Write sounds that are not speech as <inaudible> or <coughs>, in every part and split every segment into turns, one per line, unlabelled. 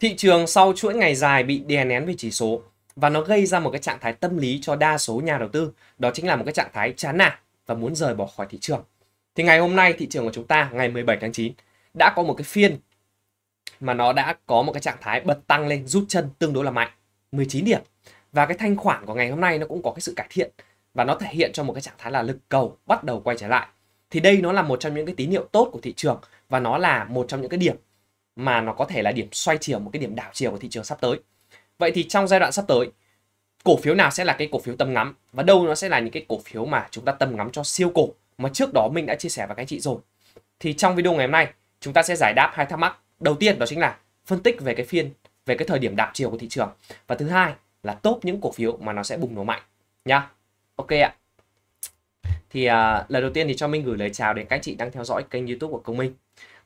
Thị trường sau chuỗi ngày dài bị đè nén về chỉ số và nó gây ra một cái trạng thái tâm lý cho đa số nhà đầu tư, đó chính là một cái trạng thái chán nản và muốn rời bỏ khỏi thị trường. Thì ngày hôm nay thị trường của chúng ta ngày 17 tháng 9 đã có một cái phiên mà nó đã có một cái trạng thái bật tăng lên, rút chân tương đối là mạnh, 19 điểm. Và cái thanh khoản của ngày hôm nay nó cũng có cái sự cải thiện và nó thể hiện cho một cái trạng thái là lực cầu bắt đầu quay trở lại. Thì đây nó là một trong những cái tín hiệu tốt của thị trường và nó là một trong những cái điểm mà nó có thể là điểm xoay chiều một cái điểm đảo chiều của thị trường sắp tới vậy thì trong giai đoạn sắp tới cổ phiếu nào sẽ là cái cổ phiếu tầm ngắm và đâu nó sẽ là những cái cổ phiếu mà chúng ta tầm ngắm cho siêu cổ mà trước đó mình đã chia sẻ với các anh chị rồi thì trong video ngày hôm nay chúng ta sẽ giải đáp hai thắc mắc đầu tiên đó chính là phân tích về cái phiên về cái thời điểm đảo chiều của thị trường và thứ hai là top những cổ phiếu mà nó sẽ bùng nổ mạnh nhá ok ạ thì uh, lần đầu tiên thì cho mình gửi lời chào đến các anh chị đang theo dõi kênh youtube của công minh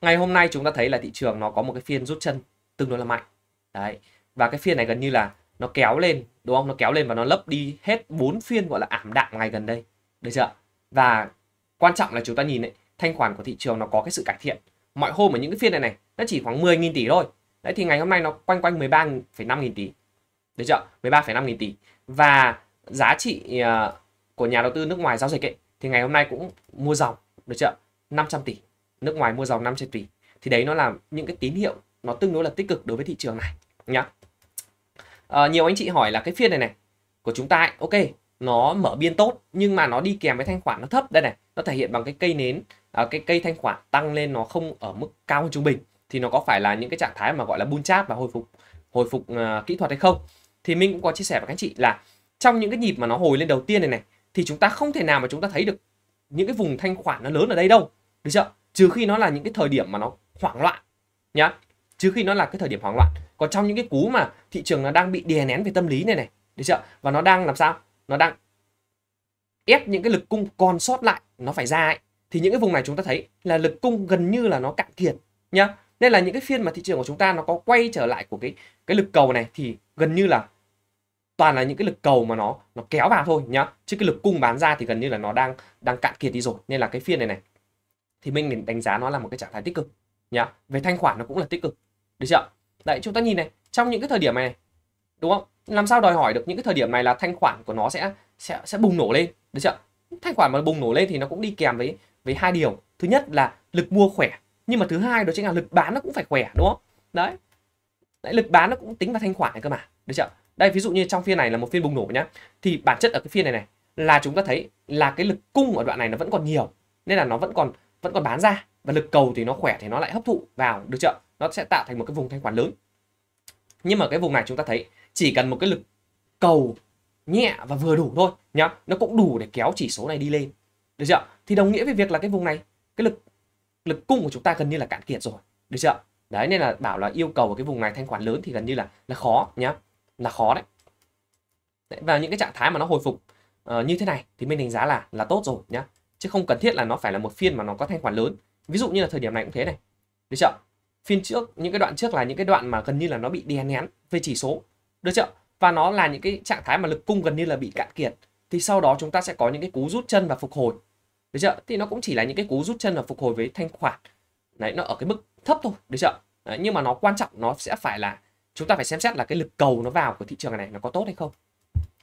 ngày hôm nay chúng ta thấy là thị trường nó có một cái phiên rút chân tương đối là mạnh đấy và cái phiên này gần như là nó kéo lên đúng không nó kéo lên và nó lấp đi hết bốn phiên gọi là ảm đạm ngày gần đây được chưa và quan trọng là chúng ta nhìn ấy, thanh khoản của thị trường nó có cái sự cải thiện mọi hôm ở những cái phiên này này nó chỉ khoảng 10.000 tỷ thôi đấy thì ngày hôm nay nó quanh quanh 13,5 nghìn tỷ được chưa 13,5 nghìn tỷ và giá trị ờ, của nhà đầu tư nước ngoài giao dịch ấy, thì ngày hôm nay cũng mua dòng được chưa 500 tỷ nước ngoài mua dòng 5 trên tỷ thì đấy nó là những cái tín hiệu nó tương đối là tích cực đối với thị trường này nhá à, nhiều anh chị hỏi là cái phiên này này của chúng ta ấy, ok nó mở biên tốt nhưng mà nó đi kèm với thanh khoản nó thấp đây này nó thể hiện bằng cái cây nến à, cái cây thanh khoản tăng lên nó không ở mức cao hơn trung bình thì nó có phải là những cái trạng thái mà gọi là bull chart và hồi phục hồi phục uh, kỹ thuật hay không thì mình cũng có chia sẻ với các anh chị là trong những cái nhịp mà nó hồi lên đầu tiên này này thì chúng ta không thể nào mà chúng ta thấy được những cái vùng thanh khoản nó lớn ở đây đâu được chưa trừ khi nó là những cái thời điểm mà nó hoảng loạn nhá trừ khi nó là cái thời điểm hoảng loạn còn trong những cái cú mà thị trường nó đang bị đè nén về tâm lý này này được chưa và nó đang làm sao nó đang ép những cái lực cung còn sót lại nó phải ra ấy. thì những cái vùng này chúng ta thấy là lực cung gần như là nó cạn kiệt nhá nên là những cái phiên mà thị trường của chúng ta nó có quay trở lại của cái cái lực cầu này thì gần như là toàn là những cái lực cầu mà nó nó kéo vào thôi nhá chứ cái lực cung bán ra thì gần như là nó đang đang cạn kiệt đi rồi nên là cái phiên này này thì mình đánh giá nó là một cái trạng thái tích cực nhá về thanh khoản nó cũng là tích cực được chưa đấy chúng ta nhìn này trong những cái thời điểm này đúng không làm sao đòi hỏi được những cái thời điểm này là thanh khoản của nó sẽ sẽ sẽ bùng nổ lên được chưa thanh khoản mà bùng nổ lên thì nó cũng đi kèm với với hai điều thứ nhất là lực mua khỏe nhưng mà thứ hai đó chính là lực bán nó cũng phải khỏe đúng không đấy đấy lực bán nó cũng tính vào thanh khoản này cơ mà được chưa đây ví dụ như trong phiên này là một phiên bùng nổ nhá thì bản chất ở cái phiên này này là chúng ta thấy là cái lực cung ở đoạn này nó vẫn còn nhiều nên là nó vẫn còn vẫn còn bán ra và lực cầu thì nó khỏe thì nó lại hấp thụ vào được chưa nó sẽ tạo thành một cái vùng thanh khoản lớn nhưng mà cái vùng này chúng ta thấy chỉ cần một cái lực cầu nhẹ và vừa đủ thôi nhá nó cũng đủ để kéo chỉ số này đi lên được chưa thì đồng nghĩa với việc là cái vùng này cái lực lực cung của chúng ta gần như là cạn kiệt rồi được chưa đấy nên là bảo là yêu cầu ở cái vùng này thanh khoản lớn thì gần như là là khó nhá là khó đấy. đấy và những cái trạng thái mà nó hồi phục uh, như thế này thì mình đánh giá là là tốt rồi nhá chứ không cần thiết là nó phải là một phiên mà nó có thanh khoản lớn ví dụ như là thời điểm này cũng thế này được chưa phiên trước những cái đoạn trước là những cái đoạn mà gần như là nó bị đè nén về chỉ số được chưa và nó là những cái trạng thái mà lực cung gần như là bị cạn kiệt thì sau đó chúng ta sẽ có những cái cú rút chân và phục hồi được chưa thì nó cũng chỉ là những cái cú rút chân và phục hồi với thanh khoản đấy nó ở cái mức thấp thôi được chưa đấy, nhưng mà nó quan trọng nó sẽ phải là chúng ta phải xem xét là cái lực cầu nó vào của thị trường này nó có tốt hay không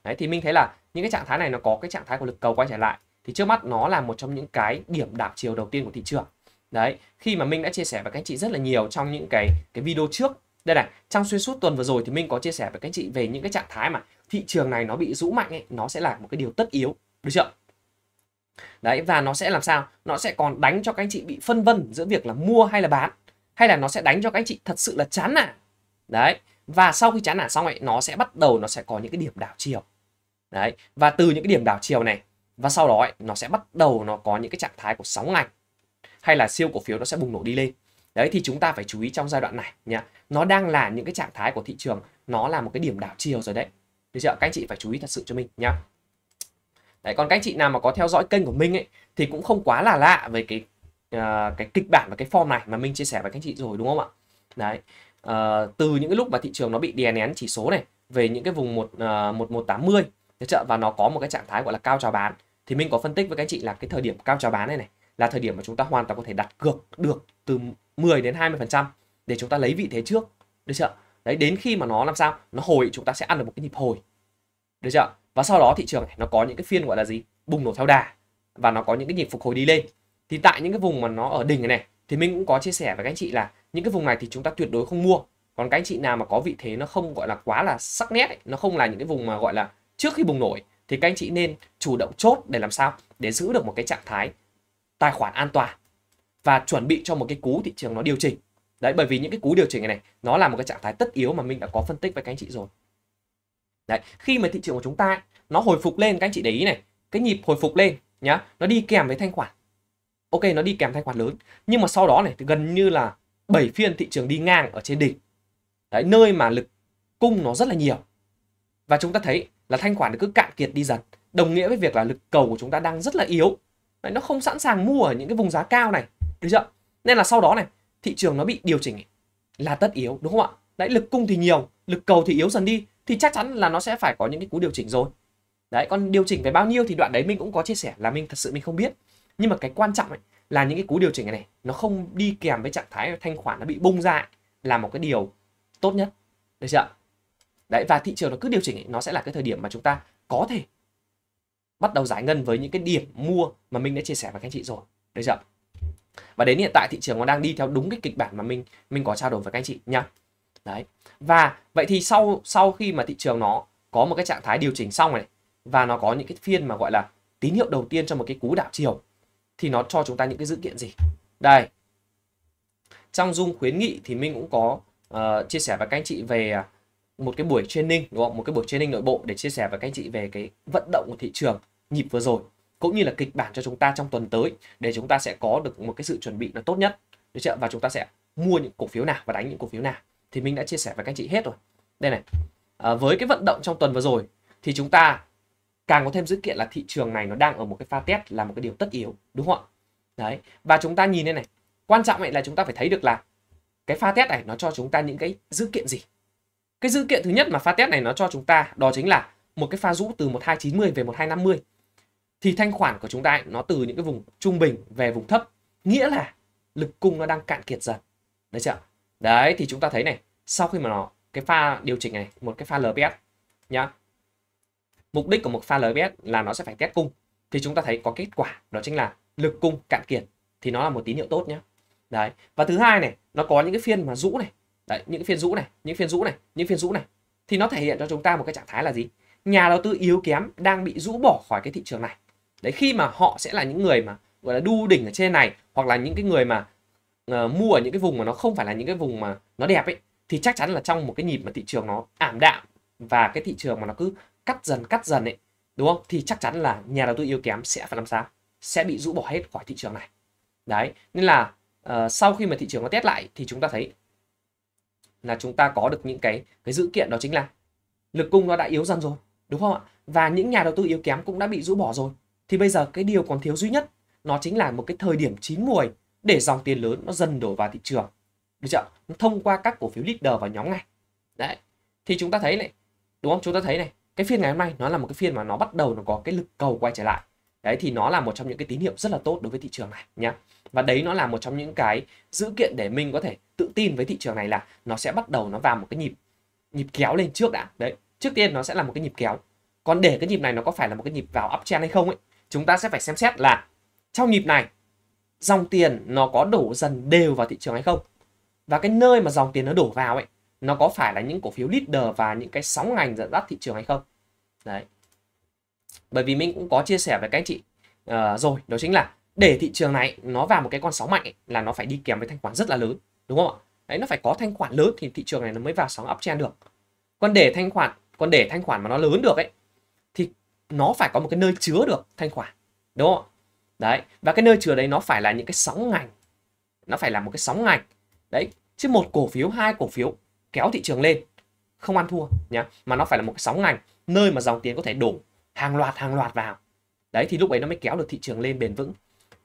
đấy thì mình thấy là những cái trạng thái này nó có cái trạng thái của lực cầu quay trở lại thì trước mắt nó là một trong những cái điểm đảo chiều đầu tiên của thị trường đấy khi mà Minh đã chia sẻ với các anh chị rất là nhiều trong những cái cái video trước đây này trong xuyên suốt tuần vừa rồi thì Minh có chia sẻ với các anh chị về những cái trạng thái mà thị trường này nó bị rũ mạnh ấy, nó sẽ là một cái điều tất yếu được chưa đấy và nó sẽ làm sao nó sẽ còn đánh cho các anh chị bị phân vân giữa việc là mua hay là bán hay là nó sẽ đánh cho các anh chị thật sự là chán nản đấy và sau khi chán nản xong ấy nó sẽ bắt đầu nó sẽ có những cái điểm đảo chiều đấy và từ những cái điểm đảo chiều này và sau đó ấy, nó sẽ bắt đầu nó có những cái trạng thái của sóng ngành hay là siêu cổ phiếu nó sẽ bùng nổ đi lên đấy thì chúng ta phải chú ý trong giai đoạn này nhá nó đang là những cái trạng thái của thị trường nó là một cái điểm đảo chiều rồi đấy được chưa các anh chị phải chú ý thật sự cho mình nhá đấy còn các anh chị nào mà có theo dõi kênh của mình ấy thì cũng không quá là lạ về cái uh, cái kịch bản và cái form này mà mình chia sẻ với các anh chị rồi đúng không ạ đấy uh, từ những cái lúc mà thị trường nó bị đè nén chỉ số này về những cái vùng một ờ, một một tám mươi và nó có một cái trạng thái gọi là cao trào bán thì mình có phân tích với các chị là cái thời điểm cao trào bán này này là thời điểm mà chúng ta hoàn toàn có thể đặt cược được từ 10 đến 20% để chúng ta lấy vị thế trước được chưa đấy đến khi mà nó làm sao nó hồi chúng ta sẽ ăn được một cái nhịp hồi được chưa và sau đó thị trường này, nó có những cái phiên gọi là gì bùng nổ theo đà và nó có những cái nhịp phục hồi đi lên thì tại những cái vùng mà nó ở đỉnh này, này thì mình cũng có chia sẻ với các anh chị là những cái vùng này thì chúng ta tuyệt đối không mua còn các anh chị nào mà có vị thế nó không gọi là quá là sắc nét ấy, nó không là những cái vùng mà gọi là trước khi bùng nổ thì các anh chị nên chủ động chốt để làm sao để giữ được một cái trạng thái tài khoản an toàn và chuẩn bị cho một cái cú thị trường nó điều chỉnh đấy bởi vì những cái cú điều chỉnh này, này nó là một cái trạng thái tất yếu mà mình đã có phân tích với các anh chị rồi đấy khi mà thị trường của chúng ta nó hồi phục lên các anh chị để ý này cái nhịp hồi phục lên nhá nó đi kèm với thanh khoản ok nó đi kèm thanh khoản lớn nhưng mà sau đó này thì gần như là 7 phiên thị trường đi ngang ở trên đỉnh đấy nơi mà lực cung nó rất là nhiều và chúng ta thấy là thanh khoản cứ cạn kiệt đi dần đồng nghĩa với việc là lực cầu của chúng ta đang rất là yếu Đấy, nó không sẵn sàng mua ở những cái vùng giá cao này được chưa nên là sau đó này thị trường nó bị điều chỉnh là tất yếu đúng không ạ đấy lực cung thì nhiều lực cầu thì yếu dần đi thì chắc chắn là nó sẽ phải có những cái cú điều chỉnh rồi đấy còn điều chỉnh về bao nhiêu thì đoạn đấy mình cũng có chia sẻ là mình thật sự mình không biết nhưng mà cái quan trọng ấy, là những cái cú điều chỉnh này, này nó không đi kèm với trạng thái thanh khoản nó bị bung ra là một cái điều tốt nhất được chưa đấy và thị trường nó cứ điều chỉnh ấy, nó sẽ là cái thời điểm mà chúng ta có thể bắt đầu giải ngân với những cái điểm mua mà mình đã chia sẻ với các anh chị rồi được chưa và đến hiện tại thị trường nó đang đi theo đúng cái kịch bản mà mình mình có trao đổi với các anh chị nhá đấy và vậy thì sau sau khi mà thị trường nó có một cái trạng thái điều chỉnh xong này và nó có những cái phiên mà gọi là tín hiệu đầu tiên cho một cái cú đảo chiều thì nó cho chúng ta những cái dữ kiện gì đây trong dung khuyến nghị thì mình cũng có uh, chia sẻ với các anh chị về à, một cái buổi training đúng không một cái buổi training nội bộ để chia sẻ với các anh chị về cái vận động của thị trường nhịp vừa rồi cũng như là kịch bản cho chúng ta trong tuần tới để chúng ta sẽ có được một cái sự chuẩn bị nó tốt nhất được chưa và chúng ta sẽ mua những cổ phiếu nào và đánh những cổ phiếu nào thì mình đã chia sẻ với các anh chị hết rồi đây này à, với cái vận động trong tuần vừa rồi thì chúng ta càng có thêm dữ kiện là thị trường này nó đang ở một cái pha test là một cái điều tất yếu đúng không ạ đấy và chúng ta nhìn đây này quan trọng ấy là chúng ta phải thấy được là cái pha test này nó cho chúng ta những cái dữ kiện gì cái dữ kiện thứ nhất mà pha test này nó cho chúng ta đó chính là một cái pha rũ từ 1290 về 1250. Thì thanh khoản của chúng ta nó từ những cái vùng trung bình về vùng thấp, nghĩa là lực cung nó đang cạn kiệt dần. Đấy chưa? Đấy thì chúng ta thấy này, sau khi mà nó cái pha điều chỉnh này, một cái pha LPS nhá. Mục đích của một pha LPS là nó sẽ phải test cung. Thì chúng ta thấy có kết quả đó chính là lực cung cạn kiệt thì nó là một tín hiệu tốt nhé. Đấy. Và thứ hai này, nó có những cái phiên mà rũ này Đấy, những phiên rũ này, những phiên rũ này, những phiên rũ này thì nó thể hiện cho chúng ta một cái trạng thái là gì? Nhà đầu tư yếu kém đang bị rũ bỏ khỏi cái thị trường này. Đấy khi mà họ sẽ là những người mà gọi là đu đỉnh ở trên này hoặc là những cái người mà uh, mua ở những cái vùng mà nó không phải là những cái vùng mà nó đẹp ấy thì chắc chắn là trong một cái nhịp mà thị trường nó ảm đạm và cái thị trường mà nó cứ cắt dần cắt dần ấy đúng không thì chắc chắn là nhà đầu tư yếu kém sẽ phải làm sao sẽ bị rũ bỏ hết khỏi thị trường này đấy nên là uh, sau khi mà thị trường nó test lại thì chúng ta thấy là chúng ta có được những cái cái dữ kiện đó chính là lực cung nó đã yếu dần rồi đúng không ạ và những nhà đầu tư yếu kém cũng đã bị rũ bỏ rồi thì bây giờ cái điều còn thiếu duy nhất nó chính là một cái thời điểm chín muồi để dòng tiền lớn nó dần đổ vào thị trường được chưa thông qua các cổ phiếu leader và nhóm này đấy thì chúng ta thấy này đúng không chúng ta thấy này cái phiên ngày hôm nay nó là một cái phiên mà nó bắt đầu nó có cái lực cầu quay trở lại đấy thì nó là một trong những cái tín hiệu rất là tốt đối với thị trường này nhé và đấy nó là một trong những cái dữ kiện để mình có thể tự tin với thị trường này là nó sẽ bắt đầu nó vào một cái nhịp nhịp kéo lên trước đã đấy trước tiên nó sẽ là một cái nhịp kéo còn để cái nhịp này nó có phải là một cái nhịp vào uptrend hay không ấy chúng ta sẽ phải xem xét là trong nhịp này dòng tiền nó có đổ dần đều vào thị trường hay không và cái nơi mà dòng tiền nó đổ vào ấy nó có phải là những cổ phiếu leader và những cái sóng ngành dẫn dắt thị trường hay không đấy bởi vì mình cũng có chia sẻ với các anh chị uh, rồi đó chính là để thị trường này nó vào một cái con sóng mạnh ấy, là nó phải đi kèm với thanh khoản rất là lớn đúng không ạ đấy nó phải có thanh khoản lớn thì thị trường này nó mới vào sóng uptrend được còn để thanh khoản còn để thanh khoản mà nó lớn được ấy thì nó phải có một cái nơi chứa được thanh khoản đúng không đấy và cái nơi chứa đấy nó phải là những cái sóng ngành nó phải là một cái sóng ngành đấy chứ một cổ phiếu hai cổ phiếu kéo thị trường lên không ăn thua nhá mà nó phải là một cái sóng ngành nơi mà dòng tiền có thể đổ hàng loạt hàng loạt vào đấy thì lúc ấy nó mới kéo được thị trường lên bền vững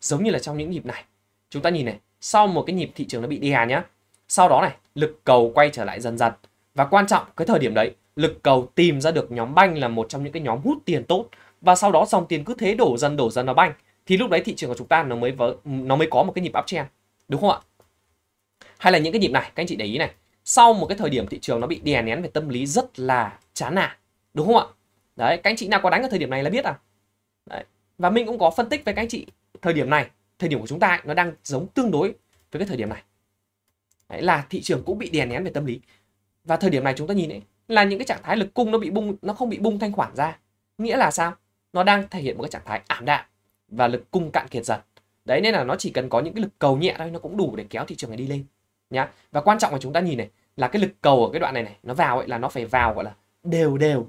giống như là trong những nhịp này chúng ta nhìn này sau một cái nhịp thị trường nó bị đè nhá sau đó này lực cầu quay trở lại dần dần và quan trọng cái thời điểm đấy lực cầu tìm ra được nhóm banh là một trong những cái nhóm hút tiền tốt và sau đó dòng tiền cứ thế đổ dần đổ dần vào banh thì lúc đấy thị trường của chúng ta nó mới vỡ, nó mới có một cái nhịp uptrend đúng không ạ hay là những cái nhịp này các anh chị để ý này sau một cái thời điểm thị trường nó bị đè nén về tâm lý rất là chán nản đúng không ạ đấy các anh chị nào có đánh ở thời điểm này là biết à đấy. và mình cũng có phân tích với các anh chị thời điểm này thời điểm của chúng ta ấy, nó đang giống tương đối với cái thời điểm này đấy, là thị trường cũng bị đè nén về tâm lý và thời điểm này chúng ta nhìn ấy là những cái trạng thái lực cung nó bị bung nó không bị bung thanh khoản ra nghĩa là sao nó đang thể hiện một cái trạng thái ảm đạm và lực cung cạn kiệt dần đấy nên là nó chỉ cần có những cái lực cầu nhẹ thôi nó cũng đủ để kéo thị trường này đi lên nhá và quan trọng là chúng ta nhìn này là cái lực cầu ở cái đoạn này này nó vào ấy là nó phải vào gọi là đều đều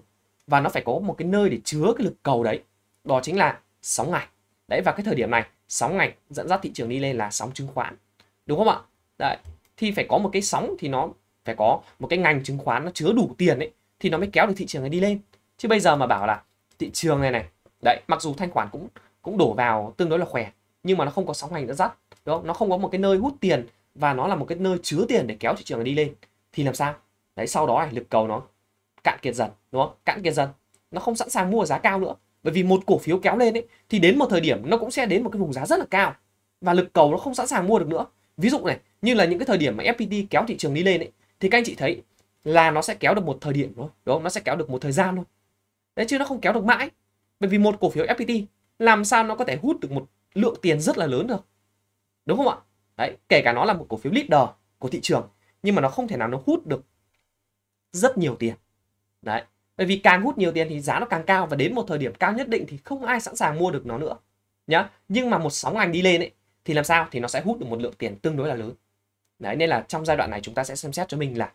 và nó phải có một cái nơi để chứa cái lực cầu đấy đó chính là sóng ngành đấy và cái thời điểm này sóng ngành dẫn dắt thị trường đi lên là sóng chứng khoán đúng không ạ đấy thì phải có một cái sóng thì nó phải có một cái ngành chứng khoán nó chứa đủ tiền ấy thì nó mới kéo được thị trường này đi lên chứ bây giờ mà bảo là thị trường này này đấy mặc dù thanh khoản cũng cũng đổ vào tương đối là khỏe nhưng mà nó không có sóng ngành dẫn dắt đúng không? nó không có một cái nơi hút tiền và nó là một cái nơi chứa tiền để kéo thị trường này đi lên thì làm sao đấy sau đó lực cầu nó cạn kiệt dần đúng không cạn kiệt dần nó không sẵn sàng mua giá cao nữa bởi vì một cổ phiếu kéo lên ấy thì đến một thời điểm nó cũng sẽ đến một cái vùng giá rất là cao và lực cầu nó không sẵn sàng mua được nữa ví dụ này như là những cái thời điểm mà FPT kéo thị trường đi lên ấy thì các anh chị thấy là nó sẽ kéo được một thời điểm thôi đúng không nó sẽ kéo được một thời gian thôi đấy chứ nó không kéo được mãi bởi vì một cổ phiếu FPT làm sao nó có thể hút được một lượng tiền rất là lớn được đúng không ạ đấy kể cả nó là một cổ phiếu leader của thị trường nhưng mà nó không thể nào nó hút được rất nhiều tiền đấy bởi vì càng hút nhiều tiền thì giá nó càng cao và đến một thời điểm cao nhất định thì không ai sẵn sàng mua được nó nữa nhá nhưng mà một sóng ngành đi lên ấy thì làm sao thì nó sẽ hút được một lượng tiền tương đối là lớn đấy nên là trong giai đoạn này chúng ta sẽ xem xét cho mình là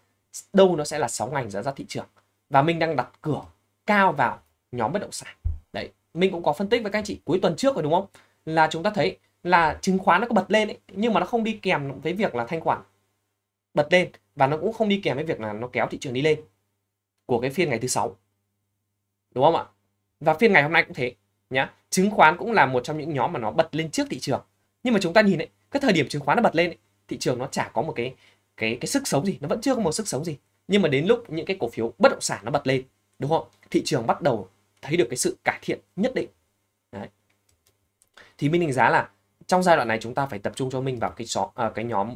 đâu nó sẽ là sóng ngành giá ra thị trường và mình đang đặt cửa cao vào nhóm bất động sản đấy mình cũng có phân tích với các anh chị cuối tuần trước rồi đúng không là chúng ta thấy là chứng khoán nó có bật lên ấy, nhưng mà nó không đi kèm với việc là thanh khoản bật lên và nó cũng không đi kèm với việc là nó kéo thị trường đi lên của cái phiên ngày thứ sáu đúng không ạ và phiên ngày hôm nay cũng thế nhá chứng khoán cũng là một trong những nhóm mà nó bật lên trước thị trường nhưng mà chúng ta nhìn ấy cái thời điểm chứng khoán nó bật lên ấy, thị trường nó chả có một cái cái cái sức sống gì nó vẫn chưa có một sức sống gì nhưng mà đến lúc những cái cổ phiếu bất động sản nó bật lên đúng không thị trường bắt đầu thấy được cái sự cải thiện nhất định Đấy. thì mình đánh giá là trong giai đoạn này chúng ta phải tập trung cho mình vào cái số, uh, à, cái nhóm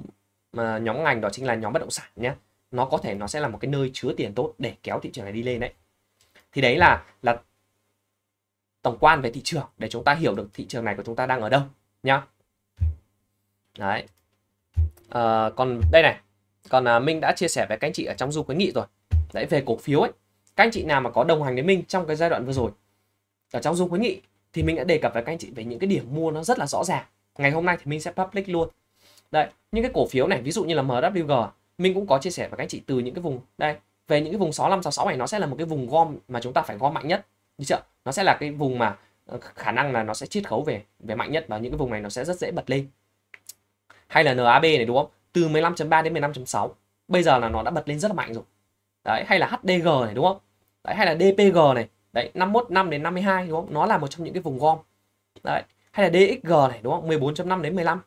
uh, nhóm ngành đó chính là nhóm bất động sản nhé nó có thể nó sẽ là một cái nơi chứa tiền tốt để kéo thị trường này đi lên đấy thì đấy là là tổng quan về thị trường để chúng ta hiểu được thị trường này của chúng ta đang ở đâu nhá đấy à, còn đây này còn à, Minh đã chia sẻ với các anh chị ở trong du khuyến nghị rồi đấy về cổ phiếu ấy các anh chị nào mà có đồng hành với Minh trong cái giai đoạn vừa rồi ở trong du khuyến nghị thì mình đã đề cập với các anh chị về những cái điểm mua nó rất là rõ ràng ngày hôm nay thì mình sẽ public luôn đấy những cái cổ phiếu này ví dụ như là MWG mình cũng có chia sẻ với các anh chị từ những cái vùng đây về những cái vùng 6566 này nó sẽ là một cái vùng gom mà chúng ta phải gom mạnh nhất như chưa nó sẽ là cái vùng mà ờ, khả năng là nó sẽ chiết khấu về về mạnh nhất và những cái vùng này nó sẽ rất dễ bật lên hay là NAB này đúng không từ 15.3 đến 15.6 bây giờ là nó đã bật lên rất là mạnh rồi đấy hay là HDG này đúng không đấy hay là DPG này đấy 515 đến 52 đúng không nó là một trong những cái vùng gom đấy hay là DXG này đúng không 14.5 đến 15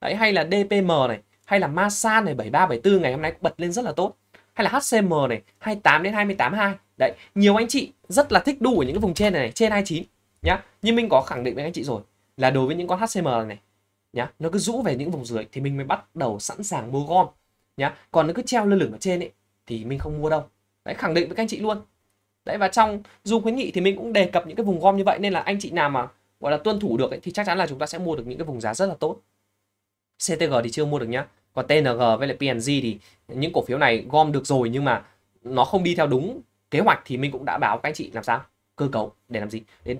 đấy hay là DPM này hay là Masan này 7374 ngày hôm nay bật lên rất là tốt hay là HCM này 28 đến 282 đấy nhiều anh chị rất là thích đu ở những cái vùng trên này, này trên 29 nhá nhưng mình có khẳng định với anh chị rồi là đối với những con HCM này nhá nó cứ rũ về những vùng dưới thì mình mới bắt đầu sẵn sàng mua gom nhá còn nó cứ treo lơ lửng ở trên ấy thì mình không mua đâu đấy khẳng định với các anh chị luôn đấy và trong dù khuyến nghị thì mình cũng đề cập những cái vùng gom như vậy nên là anh chị nào mà gọi là tuân thủ được ấy, thì chắc chắn là chúng ta sẽ mua được những cái vùng giá rất là tốt CTG thì chưa mua được nhá còn TNG với lại PNG thì những cổ phiếu này gom được rồi nhưng mà nó không đi theo đúng kế hoạch thì mình cũng đã báo các anh chị làm sao cơ cấu để làm gì đến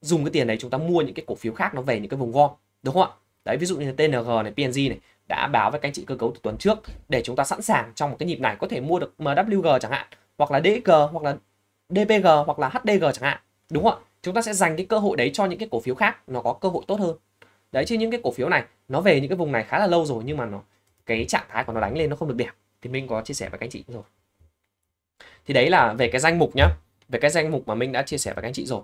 dùng cái tiền này chúng ta mua những cái cổ phiếu khác nó về những cái vùng gom đúng không ạ đấy ví dụ như TNG này PNG này đã báo với các anh chị cơ cấu từ tuần trước để chúng ta sẵn sàng trong một cái nhịp này có thể mua được MWG chẳng hạn hoặc là DG hoặc là DPG hoặc là HDG chẳng hạn đúng không ạ chúng ta sẽ dành cái cơ hội đấy cho những cái cổ phiếu khác nó có cơ hội tốt hơn đấy chứ những cái cổ phiếu này nó về những cái vùng này khá là lâu rồi nhưng mà nó cái trạng thái của nó đánh lên nó không được đẹp thì mình có chia sẻ với các anh chị rồi thì đấy là về cái danh mục nhá về cái danh mục mà mình đã chia sẻ với các anh chị rồi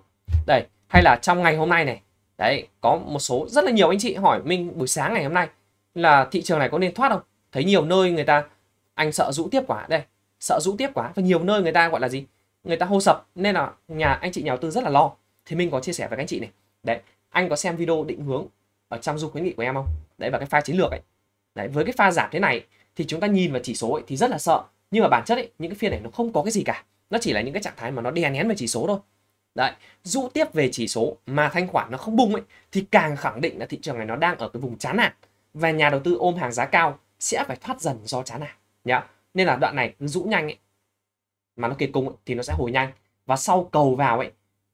đây hay là trong ngày hôm nay này đấy có một số rất là nhiều anh chị hỏi mình buổi sáng ngày hôm nay là thị trường này có nên thoát không thấy nhiều nơi người ta anh sợ rũ tiếp quá đây sợ rũ tiếp quá và nhiều nơi người ta gọi là gì người ta hô sập nên là nhà anh chị nhà đầu tư rất là lo thì mình có chia sẻ với các anh chị này đấy anh có xem video định hướng ở trong du khuyến nghị của em không đấy và cái file chiến lược ấy Đấy, với cái pha giảm thế này thì chúng ta nhìn vào chỉ số ấy, thì rất là sợ nhưng mà bản chất ấy, những cái phiên này nó không có cái gì cả nó chỉ là những cái trạng thái mà nó đè nén về chỉ số thôi đấy dụ tiếp về chỉ số mà thanh khoản nó không bung ấy thì càng khẳng định là thị trường này nó đang ở cái vùng chán nản và nhà đầu tư ôm hàng giá cao sẽ phải thoát dần do chán nản nhá nên là đoạn này cứ rũ nhanh ấy mà nó kiệt cung ấy, thì nó sẽ hồi nhanh và sau cầu vào ấy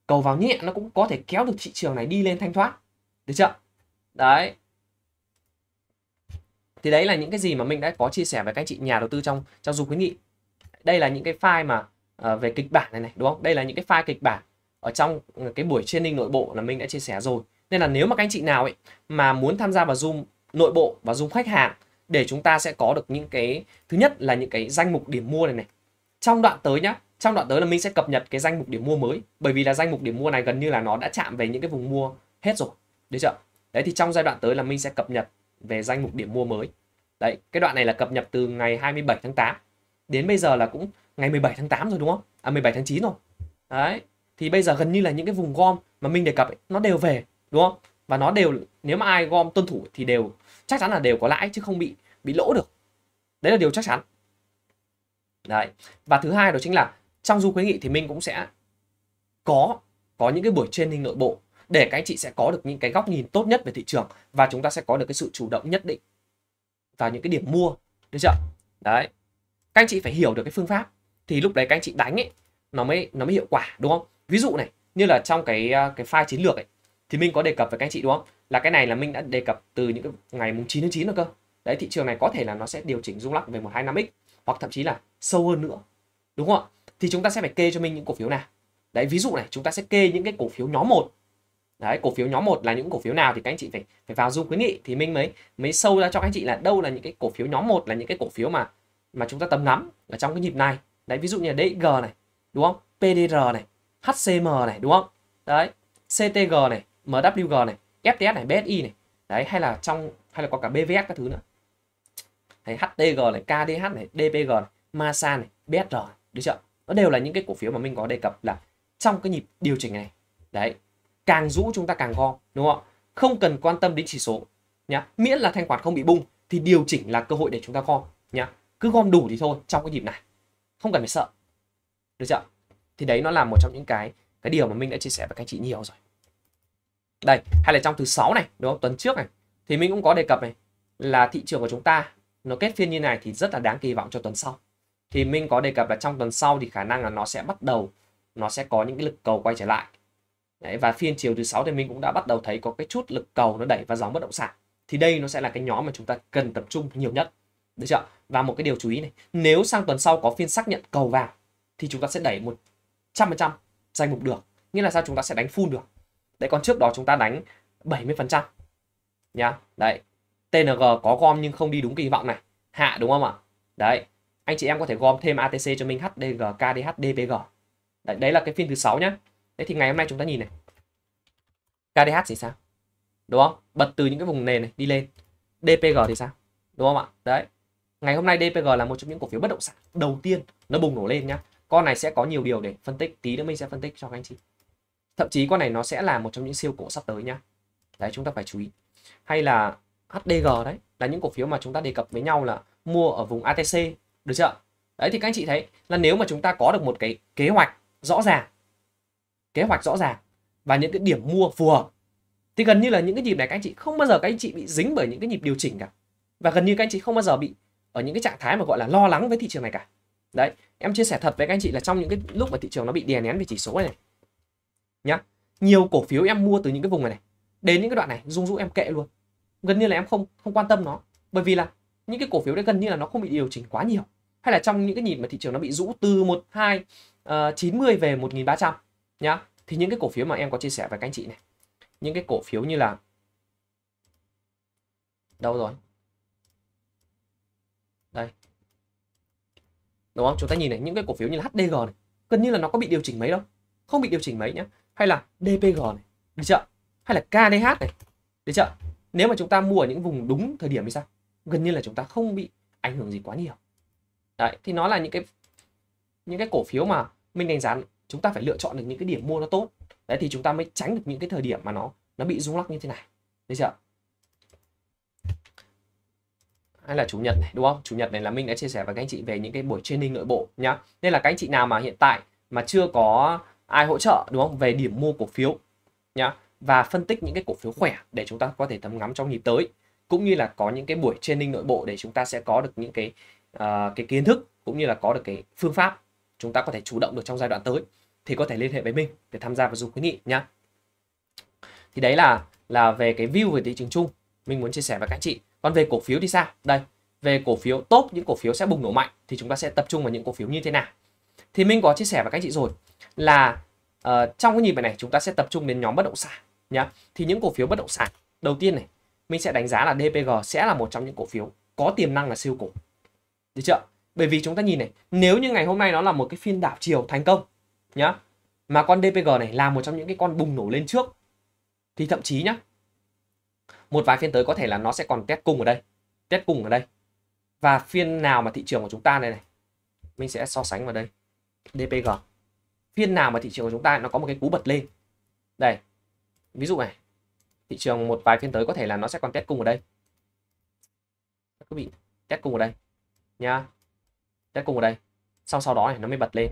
cầu vào nhẹ nó cũng có thể kéo được thị trường này đi lên thanh thoát được chưa đấy thì đấy là những cái gì mà mình đã có chia sẻ với các chị nhà đầu tư trong trong dù khuyến nghị đây là những cái file mà uh, về kịch bản này này đúng không đây là những cái file kịch bản ở trong ờ, cái buổi training nội bộ là mình đã chia sẻ rồi nên là nếu mà các anh chị nào ấy mà muốn tham gia vào zoom nội bộ và zoom khách hàng để chúng ta sẽ có được những cái thứ nhất là những cái danh mục điểm mua này này trong đoạn tới nhá trong đoạn tới là mình sẽ cập nhật cái danh mục điểm mua mới bởi vì là danh mục điểm mua này gần như là nó đã chạm về những cái vùng mua hết rồi được chưa đấy thì trong giai đoạn tới là mình sẽ cập nhật về danh mục điểm mua mới. Đấy, cái đoạn này là cập nhật từ ngày 27 tháng 8 đến bây giờ là cũng ngày 17 tháng 8 rồi đúng không? À 17 tháng 9 rồi. Đấy, thì bây giờ gần như là những cái vùng gom mà mình đề cập ấy, nó đều về đúng không? Và nó đều nếu mà ai gom tuân thủ thì đều chắc chắn là đều có lãi chứ không bị bị lỗ được. Đấy là điều chắc chắn. Đấy. Và thứ hai đó chính là trong du khuyến nghị thì mình cũng sẽ có có những cái buổi training nội bộ để các anh chị sẽ có được những cái góc nhìn tốt nhất về thị trường và chúng ta sẽ có được cái sự chủ động nhất định vào những cái điểm mua được chưa đấy các anh chị phải hiểu được cái phương pháp thì lúc đấy các anh chị đánh ấy nó mới nó mới hiệu quả đúng không ví dụ này như là trong cái à, cái file chiến lược ấy thì mình có đề cập với các anh chị đúng không là cái này là mình đã đề cập từ những cái ngày mùng 9 tháng 9 rồi cơ đấy thị trường này có thể là nó sẽ điều chỉnh rung lắc về một hai năm x hoặc thậm chí là sâu hơn nữa đúng không ạ thì chúng ta sẽ phải kê cho mình những cổ phiếu nào đấy ví dụ này chúng ta sẽ kê những cái cổ phiếu nhóm một đấy cổ phiếu nhóm một là những cổ phiếu nào thì các anh chị phải phải vào zoom khuyến nghị thì mình mới mới sâu ra cho các anh chị là đâu là những cái cổ phiếu nhóm một là những cái cổ phiếu mà mà chúng ta tầm ngắm ở trong cái nhịp này đấy ví dụ như là DXG này đúng không PDR này HCM này đúng không đấy CTG này MWG này FTS này BSI này đấy hay là trong hay là có cả BVS các thứ nữa hay HTG này KDH này DPG này Masa này BSR này. được chưa nó đều là những cái cổ phiếu mà mình có đề cập là trong cái nhịp điều chỉnh này đấy càng rũ chúng ta càng gom đúng không ạ không cần quan tâm đến chỉ số nhá miễn là thanh khoản không bị bung thì điều chỉnh là cơ hội để chúng ta gom nhá cứ gom đủ thì thôi trong cái nhịp này không cần phải sợ được chưa thì đấy nó là một trong những cái cái điều mà mình đã chia sẻ với các chị nhiều rồi đây hay là trong thứ sáu này đúng không tuần trước này thì mình cũng có đề cập này là thị trường của chúng ta nó kết phiên như này thì rất là đáng kỳ vọng cho tuần sau thì mình có đề cập là trong tuần sau thì khả năng là nó sẽ bắt đầu nó sẽ có những cái lực cầu quay trở lại Đấy, và phiên chiều thứ sáu thì mình cũng đã bắt đầu thấy có cái chút lực cầu nó đẩy vào dòng bất động sản thì đây nó sẽ là cái nhóm mà chúng ta cần tập trung nhiều nhất được chưa và một cái điều chú ý này nếu sang tuần sau có phiên xác nhận cầu vào thì chúng ta sẽ đẩy một trăm phần trăm danh mục được nghĩa là sao chúng ta sẽ đánh full được đấy còn trước đó chúng ta đánh 70 phần trăm nhá đấy TNG có gom nhưng không đi đúng kỳ vọng này hạ đúng không ạ đấy anh chị em có thể gom thêm ATC cho mình HDG KDH DPG đấy, đấy là cái phiên thứ sáu nhá Thế thì ngày hôm nay chúng ta nhìn này. KDH thì sao? Đúng không? Bật từ những cái vùng nền này đi lên. DPG thì sao? Đúng không ạ? Đấy. Ngày hôm nay DPG là một trong những cổ phiếu bất động sản đầu tiên nó bùng nổ lên nhá. Con này sẽ có nhiều điều để phân tích, tí nữa mình sẽ phân tích cho các anh chị. Thậm chí con này nó sẽ là một trong những siêu cổ sắp tới nhá. Đấy chúng ta phải chú ý. Hay là HDG đấy, là những cổ phiếu mà chúng ta đề cập với nhau là mua ở vùng ATC, được chưa? Đấy thì các anh chị thấy là nếu mà chúng ta có được một cái kế hoạch rõ ràng kế hoạch rõ ràng và những cái điểm mua phù hợp thì gần như là những cái nhịp này các anh chị không bao giờ các anh chị bị dính bởi những cái nhịp điều chỉnh cả và gần như các anh chị không bao giờ bị ở những cái trạng thái mà gọi là lo lắng với thị trường này cả đấy em chia sẻ thật với các anh chị là trong những cái lúc mà thị trường nó bị đè nén về chỉ số này, nhá nhiều cổ phiếu em mua từ những cái vùng này này đến những cái đoạn này dung dũ em kệ luôn gần như là em không không quan tâm nó bởi vì là những cái cổ phiếu đấy gần như là nó không bị điều chỉnh quá nhiều hay là trong những cái nhịp mà thị trường nó bị rũ từ một hai ờ, chín mươi về một nghìn ba trăm nhá thì những cái cổ phiếu mà em có chia sẻ với các anh chị này những cái cổ phiếu như là đâu rồi đây đúng không chúng ta nhìn này những cái cổ phiếu như là HDG này gần như là nó có bị điều chỉnh mấy đâu không bị điều chỉnh mấy nhá hay là DPG này được chưa hay là KDH này được chưa nếu mà chúng ta mua ở những vùng đúng thời điểm thì sao gần như là chúng ta không bị ảnh hưởng gì quá nhiều đấy thì nó là những cái những cái cổ phiếu mà mình đánh giá chúng ta phải lựa chọn được những cái điểm mua nó tốt đấy thì chúng ta mới tránh được những cái thời điểm mà nó nó bị rung lắc như thế này được chưa hay là chủ nhật này đúng không chủ nhật này là mình đã chia sẻ với các anh chị về những cái buổi training nội bộ nhá nên là các anh chị nào mà hiện tại mà chưa có ai hỗ trợ đúng không về điểm mua cổ phiếu nhá và phân tích những cái cổ phiếu khỏe để chúng ta có thể thấm ngắm trong nhịp tới cũng như là có những cái buổi training nội bộ để chúng ta sẽ có được những cái uh, cái kiến thức cũng như là có được cái phương pháp chúng ta có thể chủ động được trong giai đoạn tới thì có thể liên hệ với mình để tham gia vào dù khuyến nghị nhá thì đấy là là về cái view về thị trường chung mình muốn chia sẻ với các chị còn về cổ phiếu thì sao đây về cổ phiếu tốt những cổ phiếu sẽ bùng nổ mạnh thì chúng ta sẽ tập trung vào những cổ phiếu như thế nào thì mình có chia sẻ với các chị rồi là uh, trong cái nhịp này chúng ta sẽ tập trung đến nhóm bất động sản nhá thì những cổ phiếu bất động sản đầu tiên này mình sẽ đánh giá là DPG sẽ là một trong những cổ phiếu có tiềm năng là siêu cổ được chưa bởi vì chúng ta nhìn này, nếu như ngày hôm nay nó là một cái phiên đảo chiều thành công nhá, mà con DPG này là một trong những cái con bùng nổ lên trước thì thậm chí nhá, một vài phiên tới có thể là nó sẽ còn test cung ở đây, test cung ở đây. Và phiên nào mà thị trường của chúng ta này này, mình sẽ so sánh vào đây. DPG. Phiên nào mà thị trường của chúng ta nó có một cái cú bật lên. Đây. Ví dụ này, thị trường một vài phiên tới có thể là nó sẽ còn test cung ở đây. Các quý vị, test cung ở đây nhá test cung ở đây sau sau đó này nó mới bật lên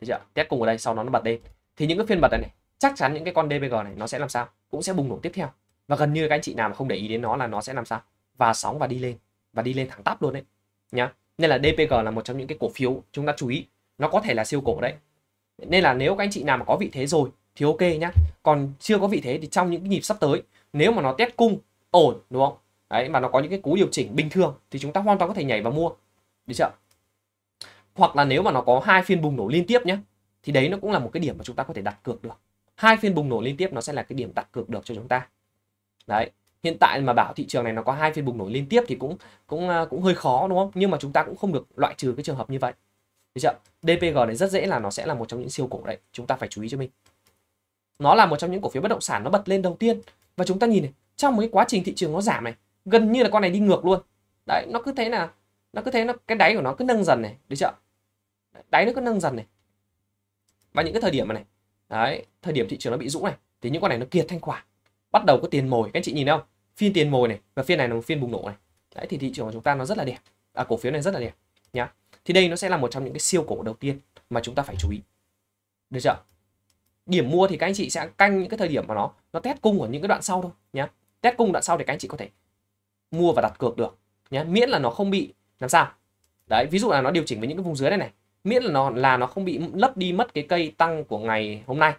Thấy chưa? Test cung ở đây sau đó nó bật lên. Thì những cái phiên bật này, này chắc chắn những cái con DBG này nó sẽ làm sao? Cũng sẽ bùng nổ tiếp theo. Và gần như các anh chị nào mà không để ý đến nó là nó sẽ làm sao? Và sóng và đi lên và đi lên thẳng tắp luôn đấy nhá. Nên là DPG là một trong những cái cổ phiếu chúng ta chú ý, nó có thể là siêu cổ đấy. Nên là nếu các anh chị nào mà có vị thế rồi thì ok nhá. Còn chưa có vị thế thì trong những cái nhịp sắp tới, nếu mà nó test cung ổn đúng không? Đấy mà nó có những cái cú điều chỉnh bình thường thì chúng ta hoàn toàn có thể nhảy vào mua được chưa hoặc là nếu mà nó có hai phiên bùng nổ liên tiếp nhé thì đấy nó cũng là một cái điểm mà chúng ta có thể đặt cược được hai phiên bùng nổ liên tiếp nó sẽ là cái điểm đặt cược được cho chúng ta đấy hiện tại mà bảo thị trường này nó có hai phiên bùng nổ liên tiếp thì cũng cũng à, cũng hơi khó đúng không nhưng mà chúng ta cũng không được loại trừ cái trường hợp như vậy được chưa DPG này rất dễ là nó sẽ là một trong những siêu cổ đấy chúng ta phải chú ý cho mình nó là một trong những cổ phiếu bất động sản nó bật lên đầu tiên và chúng ta nhìn này trong một cái quá trình thị trường nó giảm này gần như là con này đi ngược luôn đấy nó cứ thế là nó cứ thế nó cái đáy của nó cứ nâng dần này được chưa đáy nó cứ nâng dần này và những cái thời điểm này đấy thời điểm thị trường nó bị rũ này thì những con này nó kiệt thanh khoản bắt đầu có tiền mồi các anh chị nhìn không phiên tiền mồi này và phiên này là một phiên bùng nổ này đấy thì thị trường của chúng ta nó rất là đẹp à, cổ phiếu này rất là đẹp nhá thì đây nó sẽ là một trong những cái siêu cổ đầu tiên mà chúng ta phải chú ý được chưa điểm mua thì các anh chị sẽ canh những cái thời điểm mà nó nó test cung ở những cái đoạn sau thôi nhá test cung đoạn sau thì các anh chị có thể mua và đặt cược được nhá miễn là nó không bị làm sao đấy ví dụ là nó điều chỉnh với những cái vùng dưới này này miễn là nó là nó không bị lấp đi mất cái cây tăng của ngày hôm nay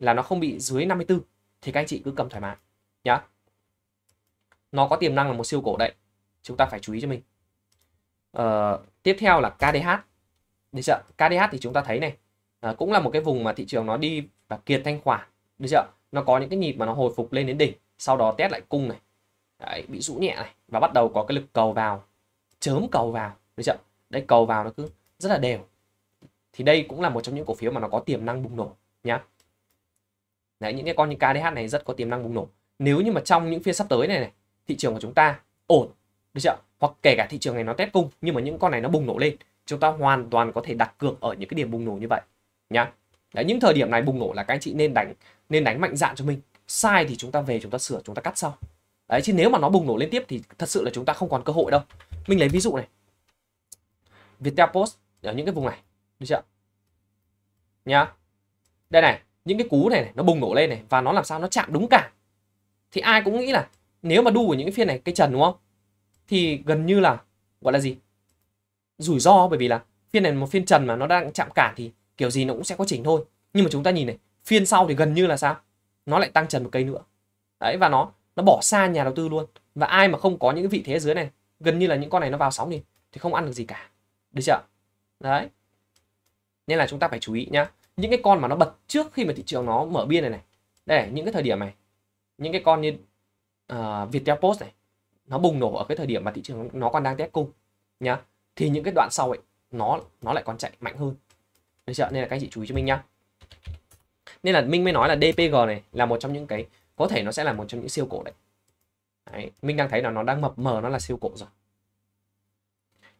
là nó không bị dưới 54 thì các anh chị cứ cầm thoải mái nhá nó có tiềm năng là một siêu cổ đấy chúng ta phải chú ý cho mình ờ, tiếp theo là KDH được chưa KDH thì chúng ta thấy này à, cũng là một cái vùng mà thị trường nó đi và kiệt thanh khoản được chưa nó có những cái nhịp mà nó hồi phục lên đến đỉnh sau đó test lại cung này đấy, bị rũ nhẹ này và bắt đầu có cái lực cầu vào chớm cầu vào được chưa Đây cầu vào nó cứ rất là đều thì đây cũng là một trong những cổ phiếu mà nó có tiềm năng bùng nổ nhá đấy những cái con như KDH này rất có tiềm năng bùng nổ nếu như mà trong những phiên sắp tới này, này thị trường của chúng ta ổn được chưa hoặc kể cả thị trường này nó test cung nhưng mà những con này nó bùng nổ lên chúng ta hoàn toàn có thể đặt cược ở những cái điểm bùng nổ như vậy nhá đấy những thời điểm này bùng nổ là các anh chị nên đánh nên đánh mạnh dạn cho mình sai thì chúng ta về chúng ta sửa chúng ta cắt sau đấy chứ nếu mà nó bùng nổ lên tiếp thì thật sự là chúng ta không còn cơ hội đâu mình lấy ví dụ này Viettel Post ở những cái vùng này được chưa nhá đây này những cái cú này, này nó bùng nổ lên này và nó làm sao nó chạm đúng cả thì ai cũng nghĩ là nếu mà đu ở những cái phiên này cái trần đúng không thì gần như là gọi là gì rủi ro bởi vì là phiên này một phiên trần mà nó đang chạm cả thì kiểu gì nó cũng sẽ có chỉnh thôi nhưng mà chúng ta nhìn này phiên sau thì gần như là sao nó lại tăng trần một cây nữa đấy và nó nó bỏ xa nhà đầu tư luôn và ai mà không có những cái vị thế dưới này gần như là những con này nó vào sóng thì thì không ăn được gì cả được chưa đấy nên là chúng ta phải chú ý nhá những cái con mà nó bật trước khi mà thị trường nó mở biên này này đây những cái thời điểm này những cái con như uh, Viettel Post này nó bùng nổ ở cái thời điểm mà thị trường nó còn đang test cung nhá thì những cái đoạn sau ấy nó nó lại còn chạy mạnh hơn được chưa nên là các anh chị chú ý cho mình nhá nên là minh mới nói là DPG này là một trong những cái có thể nó sẽ là một trong những siêu cổ đấy Đấy, mình đang thấy là nó đang mập mờ nó là siêu cổ rồi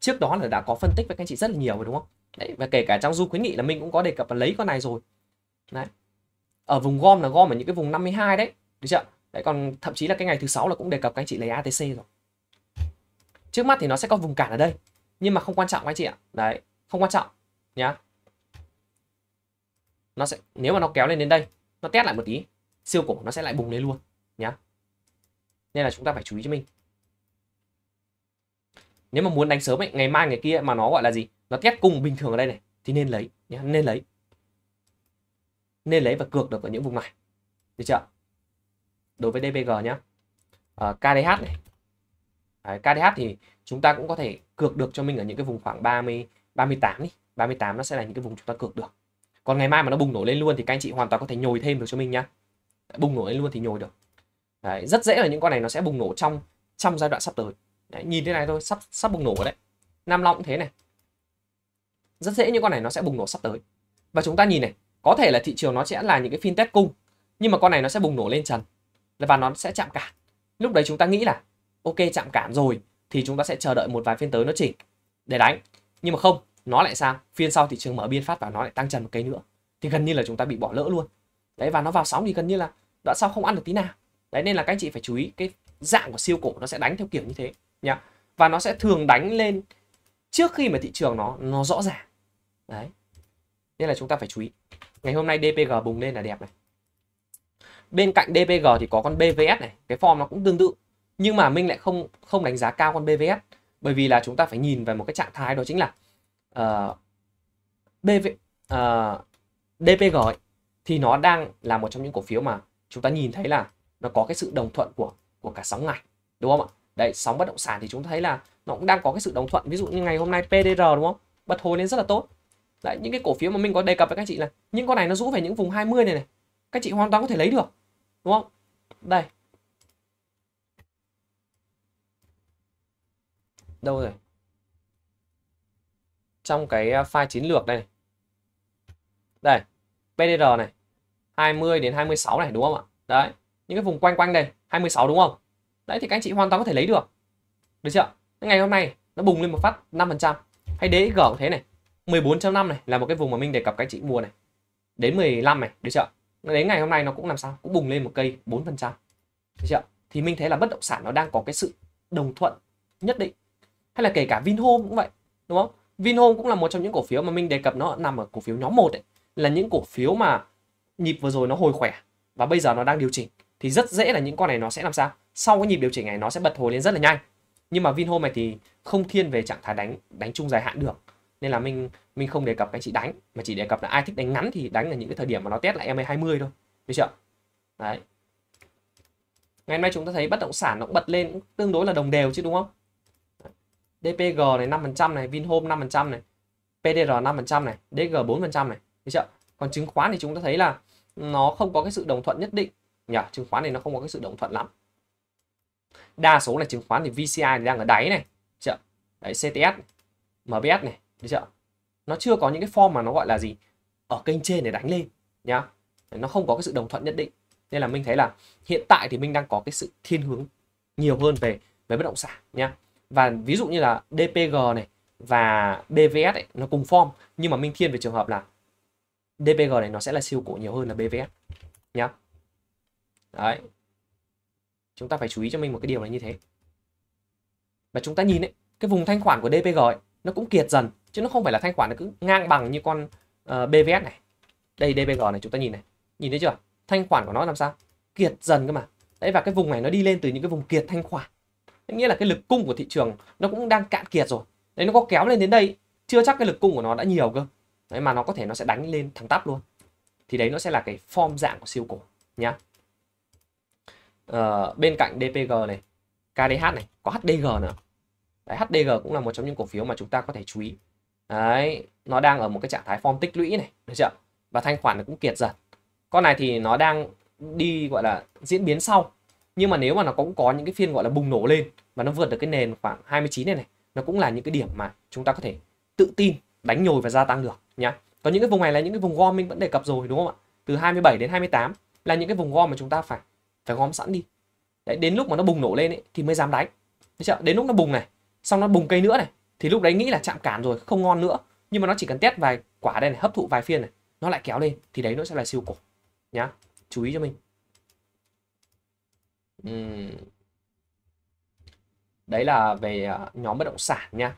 trước đó là đã có phân tích với các anh chị rất là nhiều rồi đúng không đấy và kể cả trong du khuyến nghị là mình cũng có đề cập và lấy con này rồi đấy ở vùng gom là gom ở những cái vùng 52 đấy được chưa đấy còn thậm chí là cái ngày thứ sáu là cũng đề cập các anh chị lấy ATC rồi trước mắt thì nó sẽ có vùng cản ở đây nhưng mà không quan trọng các anh chị ạ đấy không quan trọng nhá nó sẽ nếu mà nó kéo lên đến đây nó test lại một tí siêu cổ nó sẽ lại bùng lên luôn nhá nên là chúng ta phải chú ý cho mình nếu mà muốn đánh sớm ấy ngày mai ngày kia mà nó gọi là gì nó test cung bình thường ở đây này thì nên lấy nhé nên lấy nên lấy và cược được ở những vùng này được chưa đối với dbg nhá à, ờ, kdh này à, kdh thì chúng ta cũng có thể cược được cho mình ở những cái vùng khoảng 30 38 đi 38 nó sẽ là những cái vùng chúng ta cược được còn ngày mai mà nó bùng nổ lên luôn thì các anh chị hoàn toàn có thể nhồi thêm được cho mình nhá bùng nổ lên luôn thì nhồi được đấy, rất dễ là những con này nó sẽ bùng nổ trong trong giai đoạn sắp tới đấy, nhìn thế này thôi sắp sắp bùng nổ đấy nam long cũng thế này rất dễ những con này nó sẽ bùng nổ sắp tới và chúng ta nhìn này có thể là thị trường nó sẽ là những cái fintech cung nhưng mà con này nó sẽ bùng nổ lên trần và nó sẽ chạm cản lúc đấy chúng ta nghĩ là ok chạm cản rồi thì chúng ta sẽ chờ đợi một vài phiên tới nó chỉnh để đánh nhưng mà không nó lại sao phiên sau thị trường mở biên phát và nó lại tăng trần một cây nữa thì gần như là chúng ta bị bỏ lỡ luôn đấy và nó vào sóng thì gần như là đoạn sau không ăn được tí nào đấy nên là các anh chị phải chú ý cái dạng của siêu cổ nó sẽ đánh theo kiểu như thế nhá và nó sẽ thường đánh lên trước khi mà thị trường nó nó rõ ràng đấy nên là chúng ta phải chú ý ngày hôm nay DPG bùng lên là đẹp này bên cạnh DPG thì có con BVS này cái form nó cũng tương tự nhưng mà minh lại không không đánh giá cao con BVS bởi vì là chúng ta phải nhìn về một cái trạng thái đó chính là uh, ờ, BV uh, ờ, DPG ấy, thì nó đang là một trong những cổ phiếu mà chúng ta nhìn thấy là nó có cái sự đồng thuận của của cả sóng ngày đúng không ạ đấy sóng bất động sản thì chúng ta thấy là nó cũng đang có cái sự đồng thuận ví dụ như ngày hôm nay PDR đúng không bật hồi lên rất là tốt đấy những cái cổ phiếu mà mình có đề cập với các chị là những con này nó rũ về những vùng 20 này này các chị hoàn toàn có thể lấy được đúng không đây đâu rồi trong cái à, file chiến lược đây này. đây PDR này 20 đến 26 này đúng không ạ đấy những cái vùng quanh quanh này 26 đúng không đấy thì các anh chị hoàn toàn có thể lấy được được chưa ngày hôm nay nó bùng lên một phát 5% hay DXG cũng thế này 14.5 này là một cái vùng mà mình đề cập các anh chị mua này đến 15 này được chưa đến ngày hôm nay nó cũng làm sao cũng bùng lên một cây 4% được chưa thì mình thấy là bất động sản nó đang có cái sự đồng thuận nhất định hay là kể cả Vinhome cũng vậy đúng không Vinhome cũng là một trong những cổ phiếu mà mình đề cập nó nằm ở cổ phiếu nhóm 1 ấy là những cổ phiếu mà nhịp vừa rồi nó hồi khỏe và bây giờ nó đang điều chỉnh thì rất dễ là những con này nó sẽ làm sao sau cái nhịp điều chỉnh này nó sẽ bật hồi lên rất là nhanh nhưng mà Vinhome này thì không thiên về trạng thái đánh đánh chung dài hạn được nên là mình mình không đề cập anh chị đánh mà chỉ đề cập là ai thích đánh ngắn thì đánh ở những cái thời điểm mà nó test lại em 20 thôi được chưa đấy ngày hôm nay chúng ta thấy bất động sản nó cũng bật lên cũng tương đối là đồng đều chứ đúng không DPG này 5% này Vinhome 5% này PDR 5% này DG 4% này được chưa còn chứng khoán thì chúng ta thấy là nó không có cái sự đồng thuận nhất định nhỉ chứng khoán này nó không có cái sự đồng thuận lắm đa số là chứng khoán thì VCI thì đang ở đáy này chợ đấy CTS MBS này được chưa nó chưa có những cái form mà nó gọi là gì ở kênh trên để đánh lên nhá nó không có cái sự đồng thuận nhất định nên là mình thấy là hiện tại thì mình đang có cái sự thiên hướng nhiều hơn về về bất động sản nhá và ví dụ như là DPG này và BVS ấy, nó cùng form nhưng mà Minh Thiên về trường hợp là DPG này nó sẽ là siêu cổ nhiều hơn là BVS nhá đấy chúng ta phải chú ý cho mình một cái điều là như thế và chúng ta nhìn ấy cái vùng thanh khoản của DPG ấy, nó cũng kiệt dần chứ nó không phải là thanh khoản nó cứ ngang bằng như con uh, ờ, BVS này đây DPG này chúng ta nhìn này nhìn thấy chưa thanh khoản của nó làm sao kiệt dần cơ mà đấy và cái vùng này nó đi lên từ những cái vùng kiệt thanh khoản nghĩa là cái lực cung của thị trường nó cũng đang cạn kiệt rồi đấy nó có kéo lên đến đây chưa chắc cái lực cung của nó đã nhiều cơ đấy mà nó có thể nó sẽ đánh lên thẳng tắp luôn thì đấy nó sẽ là cái form dạng của siêu cổ nhá Ờ, bên cạnh DPG này KDH này có HDG nữa đấy, HDG cũng là một trong những cổ phiếu mà chúng ta có thể chú ý đấy nó đang ở một cái trạng thái form tích lũy này được chưa và thanh khoản nó cũng kiệt dần con này thì nó đang đi gọi là diễn biến sau nhưng mà nếu mà nó cũng có những cái phiên gọi là bùng nổ lên và nó vượt được cái nền khoảng 29 này này nó cũng là những cái điểm mà chúng ta có thể tự tin đánh nhồi và gia tăng được nhá còn những cái vùng này là những cái vùng gom mình vẫn đề cập rồi đúng không ạ từ 27 đến 28 là những cái vùng gom mà chúng ta phải phải gom sẵn đi đấy đến lúc mà nó bùng nổ lên ấy, thì mới dám đánh Đấy chưa? đến lúc nó bùng này xong nó bùng cây nữa này thì lúc đấy nghĩ là chạm cản rồi không ngon nữa nhưng mà nó chỉ cần test vài quả đây này hấp thụ vài phiên này nó lại kéo lên thì đấy nó sẽ là siêu cổ nhá chú ý cho mình uhm. đấy là về à, nhóm bất động sản nha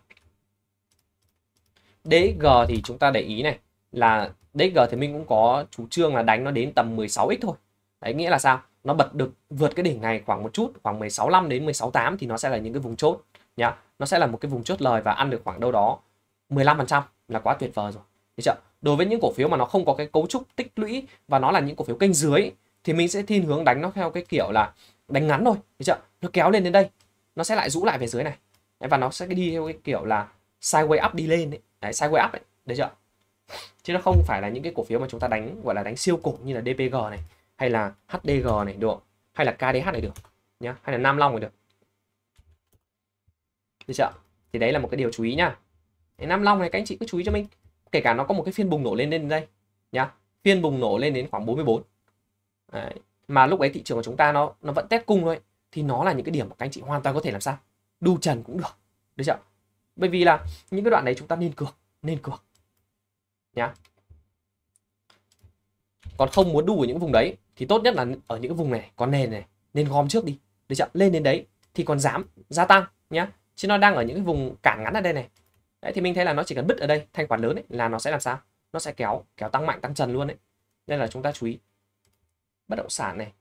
dg thì chúng ta để ý này là dg thì mình cũng có chủ trương là đánh nó đến tầm 16x thôi đấy nghĩa là sao nó bật được vượt cái đỉnh này khoảng một chút khoảng 165 đến 168 thì nó sẽ là những cái vùng chốt nhá nó sẽ là một cái vùng chốt lời và ăn được khoảng đâu đó 15% là quá tuyệt vời rồi được chưa đối với những cổ phiếu mà nó không có cái cấu trúc tích lũy và nó là những cổ phiếu kênh dưới thì mình sẽ thiên hướng đánh nó theo cái kiểu là đánh ngắn thôi được chưa nó kéo lên đến đây nó sẽ lại rũ lại về dưới này đấy, và nó sẽ đi theo cái kiểu là sideways up đi lên ấy. đấy sideways up đấy được chưa chứ nó không phải là những cái cổ phiếu mà chúng ta đánh gọi là đánh siêu cục như là DPG này hay là HDG này được hay là KDH này được nhá hay là Nam Long này được được chưa thì đấy là một cái điều chú ý nhá Nam Long này các anh chị cứ chú ý cho mình kể cả nó có một cái phiên bùng nổ lên lên đây nhá phiên bùng nổ lên đến khoảng 44 đấy. mà lúc ấy thị trường của chúng ta nó nó vẫn test cung thôi thì nó là những cái điểm mà các anh chị hoàn toàn có thể làm sao đu trần cũng được được chưa bởi vì là những cái đoạn đấy chúng ta nên cược nên cược nhá còn không muốn đu ở những vùng đấy thì tốt nhất là ở những vùng này có nền này nên gom trước đi để chậm lên đến đấy thì còn dám gia tăng nhá chứ nó đang ở những cái vùng cản ngắn ở đây này đấy thì mình thấy là nó chỉ cần bứt ở đây thanh khoản lớn ấy, là nó sẽ làm sao nó sẽ kéo kéo tăng mạnh tăng trần luôn đấy nên là chúng ta chú ý bất động sản này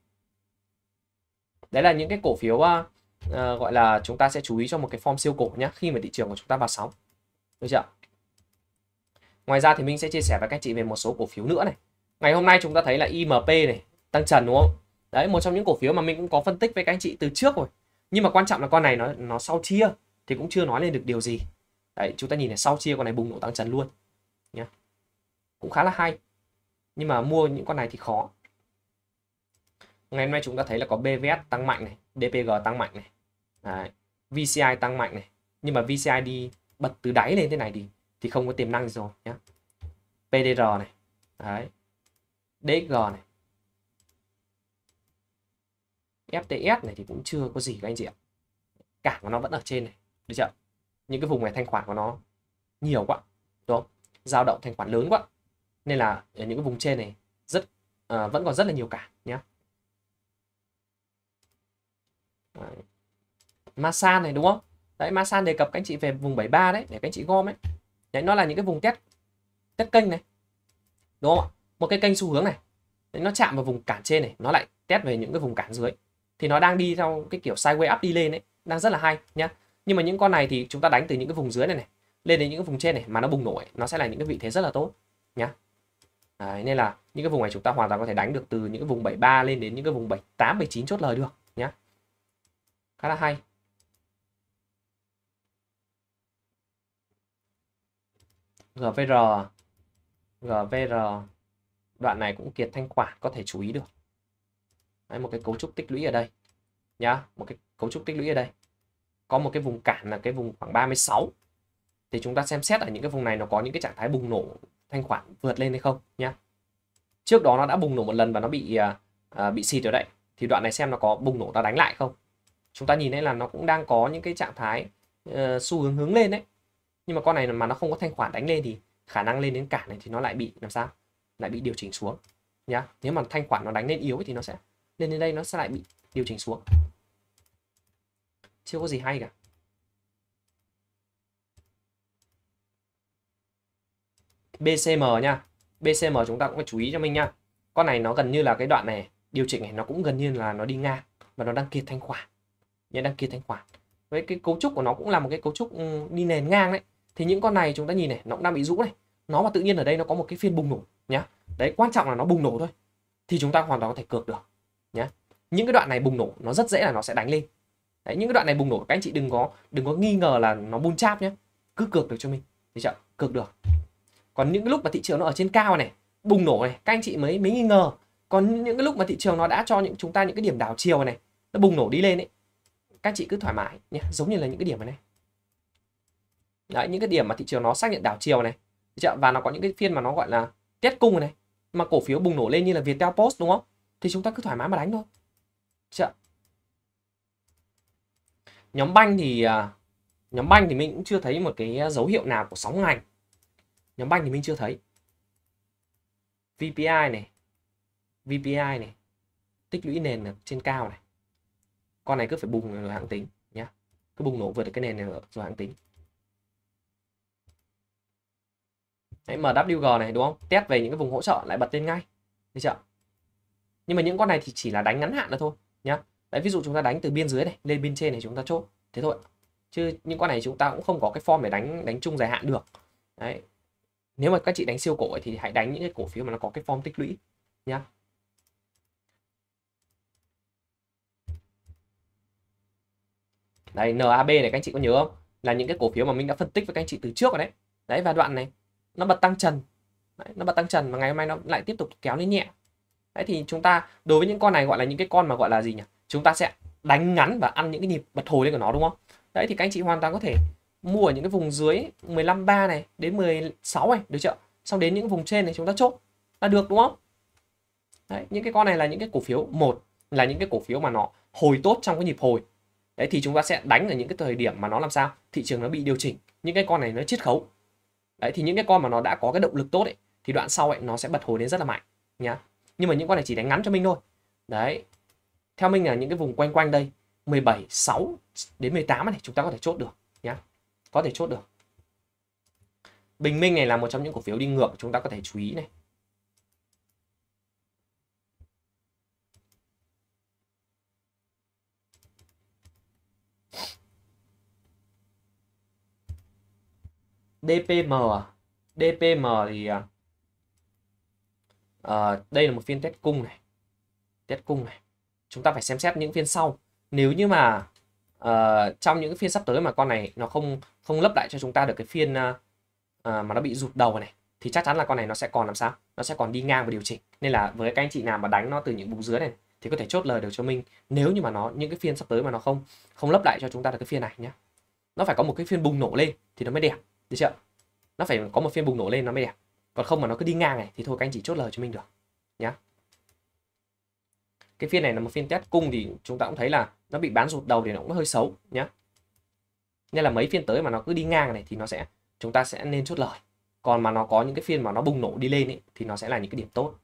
đấy là những cái cổ phiếu uh, gọi là chúng ta sẽ chú ý cho một cái form siêu cổ nhá khi mà thị trường của chúng ta vào sóng được chưa ngoài ra thì mình sẽ chia sẻ với các chị về một số cổ phiếu nữa này ngày hôm nay chúng ta thấy là IMP này tăng trần đúng không đấy một trong những cổ phiếu mà mình cũng có phân tích với các anh chị từ trước rồi nhưng mà quan trọng là con này nó nó sau chia thì cũng chưa nói lên được điều gì đấy chúng ta nhìn này sau chia con này bùng nổ tăng trần luôn nhá cũng khá là hay nhưng mà mua những con này thì khó ngày hôm nay chúng ta thấy là có BVS tăng mạnh này DPG tăng mạnh này đấy. VCI tăng mạnh này nhưng mà VCI đi bật từ đáy lên thế này thì thì không có tiềm năng rồi nhé PDR này đấy DXG này FTS này thì cũng chưa có gì các anh chị ạ Cả của nó vẫn ở trên này được chưa những cái vùng này thanh khoản của nó nhiều quá đúng không dao động thanh khoản lớn quá nên là ở những cái vùng trên này rất uh, vẫn còn rất là nhiều cả, nhé Masan này đúng không đấy Masan đề cập các anh chị về vùng 73 đấy để các anh chị gom ấy đấy nó là những cái vùng test test kênh này đúng không ạ một cái kênh xu hướng này nó chạm vào vùng cản trên này nó lại test về những cái vùng cản dưới thì nó đang đi theo cái kiểu sideways up đi lên đấy đang rất là hay nhá nhưng mà những con này thì chúng ta đánh từ những cái vùng dưới này này lên đến những cái vùng trên này mà nó bùng nổi nó sẽ là những cái vị thế rất là tốt nhá Đấy, nên là những cái vùng này chúng ta hoàn toàn có thể đánh được từ những cái vùng 73 lên đến những cái vùng 78, 79 chốt lời được nhá. Khá là hay. GVR GVR đoạn này cũng kiệt thanh khoản có thể chú ý được Đấy, một cái cấu trúc tích lũy ở đây nhá một cái cấu trúc tích lũy ở đây có một cái vùng cản là cái vùng khoảng 36 thì chúng ta xem xét ở những cái vùng này nó có những cái trạng thái bùng nổ thanh khoản vượt lên hay không nhá trước đó nó đã bùng nổ một lần và nó bị à, à bị xịt rồi đấy. thì đoạn này xem nó có bùng nổ ta đánh lại không chúng ta nhìn thấy là nó cũng đang có những cái trạng thái uh, xu hướng hướng lên đấy nhưng mà con này mà nó không có thanh khoản đánh lên thì khả năng lên đến cản này thì nó lại bị làm sao lại bị điều chỉnh xuống nhá nếu mà thanh khoản nó đánh lên yếu thì nó sẽ lên đến đây nó sẽ lại bị điều chỉnh xuống chưa có gì hay cả BCM nha BCM chúng ta cũng phải chú ý cho mình nha con này nó gần như là cái đoạn này điều chỉnh này nó cũng gần như là nó đi ngang và nó đang kiệt thanh khoản nhé đang kiệt thanh khoản với cái cấu trúc của nó cũng là một cái cấu trúc đi nền ngang đấy thì những con này chúng ta nhìn này nó cũng đang bị rũ này nó mà tự nhiên ở đây nó có một cái phiên bùng nổ nhá đấy quan trọng là nó bùng nổ thôi thì chúng ta hoàn toàn có thể cược được nhá những cái đoạn này bùng nổ nó rất dễ là nó sẽ đánh lên đấy, những cái đoạn này bùng nổ các anh chị đừng có đừng có nghi ngờ là nó bung chap nhé cứ cược được cho mình thì chưa cược được còn những cái lúc mà thị trường nó ở trên cao này bùng nổ này các anh chị mới mới nghi ngờ còn những cái lúc mà thị trường nó đã cho những chúng ta những cái điểm đảo chiều này nó bùng nổ đi lên ấy các anh chị cứ thoải mái nhé giống như là những cái điểm này đấy những cái điểm mà thị trường nó xác nhận đảo chiều này chưa? và nó có những cái phiên mà nó gọi là test cung này mà cổ phiếu bùng nổ lên như là Viettel Post đúng không thì chúng ta cứ thoải mái mà đánh thôi chợ nhóm banh thì à, nhóm banh thì mình cũng chưa thấy một cái dấu hiệu nào của sóng ngành nhóm banh thì mình chưa thấy VPI này VPI này tích lũy nền trên cao này con này cứ phải bùng rồi hãng tính nhá cứ bùng nổ vượt được cái nền này rồi hãng tính Đấy, MWG này đúng không? Test về những cái vùng hỗ trợ lại bật lên ngay. Được chưa? Nhưng mà những con này thì chỉ là đánh ngắn hạn nữa thôi nhá. Đấy ví dụ chúng ta đánh từ biên dưới này lên biên trên này chúng ta chốt. Thế thôi. Chứ những con này chúng ta cũng không có cái form để đánh đánh chung dài hạn được. Đấy. Nếu mà các chị đánh siêu cổ ấy, thì hãy đánh những cái cổ phiếu mà nó có cái form tích lũy nhá. Đây NAB này các anh chị có nhớ không? Là những cái cổ phiếu mà mình đã phân tích với các anh chị từ trước rồi đấy. Đấy và đoạn này nó bật tăng trần Đấy, nó bật tăng trần và ngày hôm nay nó lại tiếp tục kéo lên nhẹ Đấy thì chúng ta đối với những con này gọi là những cái con mà gọi là gì nhỉ chúng ta sẽ đánh ngắn và ăn những cái nhịp bật hồi lên của nó đúng không đấy thì các anh chị hoàn toàn có thể mua ở những cái vùng dưới 15.3 này đến 16 này được chưa xong đến những vùng trên này chúng ta chốt là được đúng không đấy, những cái con này là những cái cổ phiếu một là những cái cổ phiếu mà nó hồi tốt trong cái nhịp hồi đấy thì chúng ta sẽ đánh ở những cái thời điểm mà nó làm sao thị trường nó bị điều chỉnh những cái con này nó chiết khấu đấy thì những cái con mà nó đã có cái động lực tốt ấy thì đoạn sau ấy nó sẽ bật hồi đến rất là mạnh nhá nhưng mà những con này chỉ đánh ngắn cho mình thôi đấy theo mình là những cái vùng quanh quanh đây 17 6 đến 18 này chúng ta có thể chốt được nhá có thể chốt được Bình Minh này là một trong những cổ phiếu đi ngược chúng ta có thể chú ý này DPM à? DPM thì à, ờ, đây là một phiên test cung này test cung này chúng ta phải xem xét những phiên sau nếu như mà uh, trong những phiên sắp tới mà con này nó không không lấp lại cho chúng ta được cái phiên uh, uh, mà nó bị rụt đầu này thì chắc chắn là con này nó sẽ còn làm sao nó sẽ còn đi ngang và điều chỉnh nên là với các anh chị nào mà đánh nó từ những vùng dưới này thì có thể chốt lời được cho mình nếu như mà nó những cái phiên sắp tới mà nó không không lấp lại cho chúng ta được cái phiên này nhé nó phải có một cái phiên bùng nổ lên thì nó mới đẹp được chưa nó phải có một phiên bùng nổ lên nó mới đẹp còn không mà nó cứ đi ngang này thì thôi các anh chị chốt lời cho mình được nhá cái phiên này là một phiên test cung thì chúng ta cũng thấy là nó bị bán rụt đầu thì nó cũng hơi xấu nhá nên là mấy phiên tới mà nó cứ đi ngang này thì nó sẽ chúng ta sẽ nên chốt lời còn mà nó có những cái phiên mà nó bùng nổ đi lên ấy, thì nó sẽ là những cái điểm tốt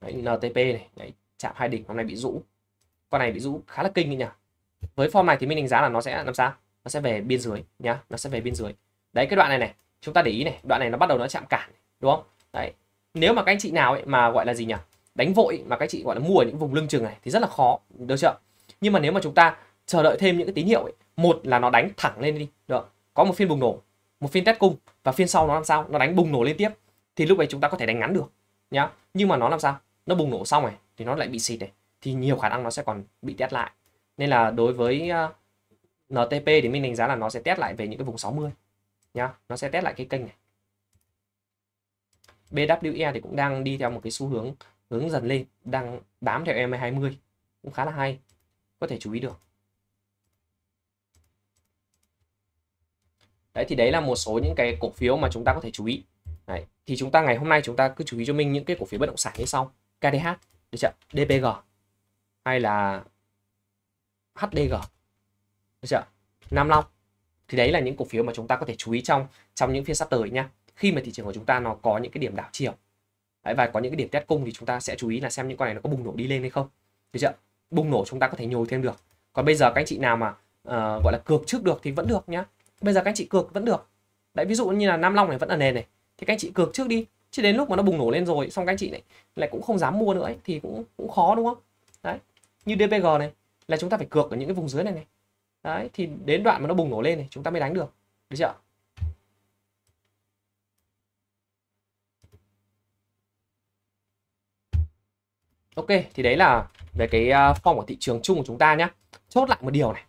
Đấy, NTP này đấy, chạm hai đỉnh hôm nay bị rũ con này bị rũ khá là kinh ấy nhỉ với form này thì mình đánh giá là nó sẽ làm sao nó sẽ về biên dưới nhá nó sẽ về biên dưới đấy cái đoạn này này chúng ta để ý này đoạn này nó bắt đầu nó chạm cản đúng không đấy nếu mà các anh chị nào ấy mà gọi là gì nhỉ đánh vội mà các chị gọi là mua ở những vùng lưng chừng này thì rất là khó được chưa nhưng mà nếu mà chúng ta chờ đợi thêm những cái tín hiệu ấy, một là nó đánh thẳng lên đi được có một phiên bùng nổ một phiên test cung và phiên sau nó làm sao nó đánh bùng nổ liên tiếp thì lúc này chúng ta có thể đánh ngắn được nhá nhưng mà nó làm sao nó bùng nổ xong này thì nó lại bị xịt này thì nhiều khả năng nó sẽ còn bị test lại nên là đối với ờ, NTP thì mình đánh giá là nó sẽ test lại về những cái vùng 60 nhá nó sẽ test lại cái kênh này BWE thì cũng đang đi theo một cái xu hướng hướng dần lên đang bám theo EMA 20 cũng khá là hay có thể chú ý được đấy thì đấy là một số những cái cổ phiếu mà chúng ta có thể chú ý đấy. thì chúng ta ngày hôm nay chúng ta cứ chú ý cho mình những cái cổ phiếu bất động sản như sau KDH được chưa DPG hay là HDG được chưa Nam Long thì đấy là những cổ phiếu mà chúng ta có thể chú ý trong trong những phiên sắp tới nha khi mà thị trường của chúng ta nó có những cái điểm đảo chiều đấy, và có những cái điểm test cung thì chúng ta sẽ chú ý là xem những con này nó có bùng nổ đi lên hay không được chưa bùng nổ chúng ta có thể nhồi thêm được còn bây giờ các anh chị nào mà uh, gọi là cược trước được thì vẫn được nhá bây giờ các anh chị cược vẫn được đấy ví dụ như là nam long này vẫn là nền này thì các anh chị cược trước đi chứ đến lúc mà nó bùng nổ lên rồi xong các anh chị này lại cũng không dám mua nữa ấy, thì cũng cũng khó đúng không đấy như dpg này là chúng ta phải cược ở những cái vùng dưới này này đấy thì đến đoạn mà nó bùng nổ lên này chúng ta mới đánh được được chưa Ok thì đấy là về cái phong à, của thị trường chung của chúng ta nhé chốt lại một điều này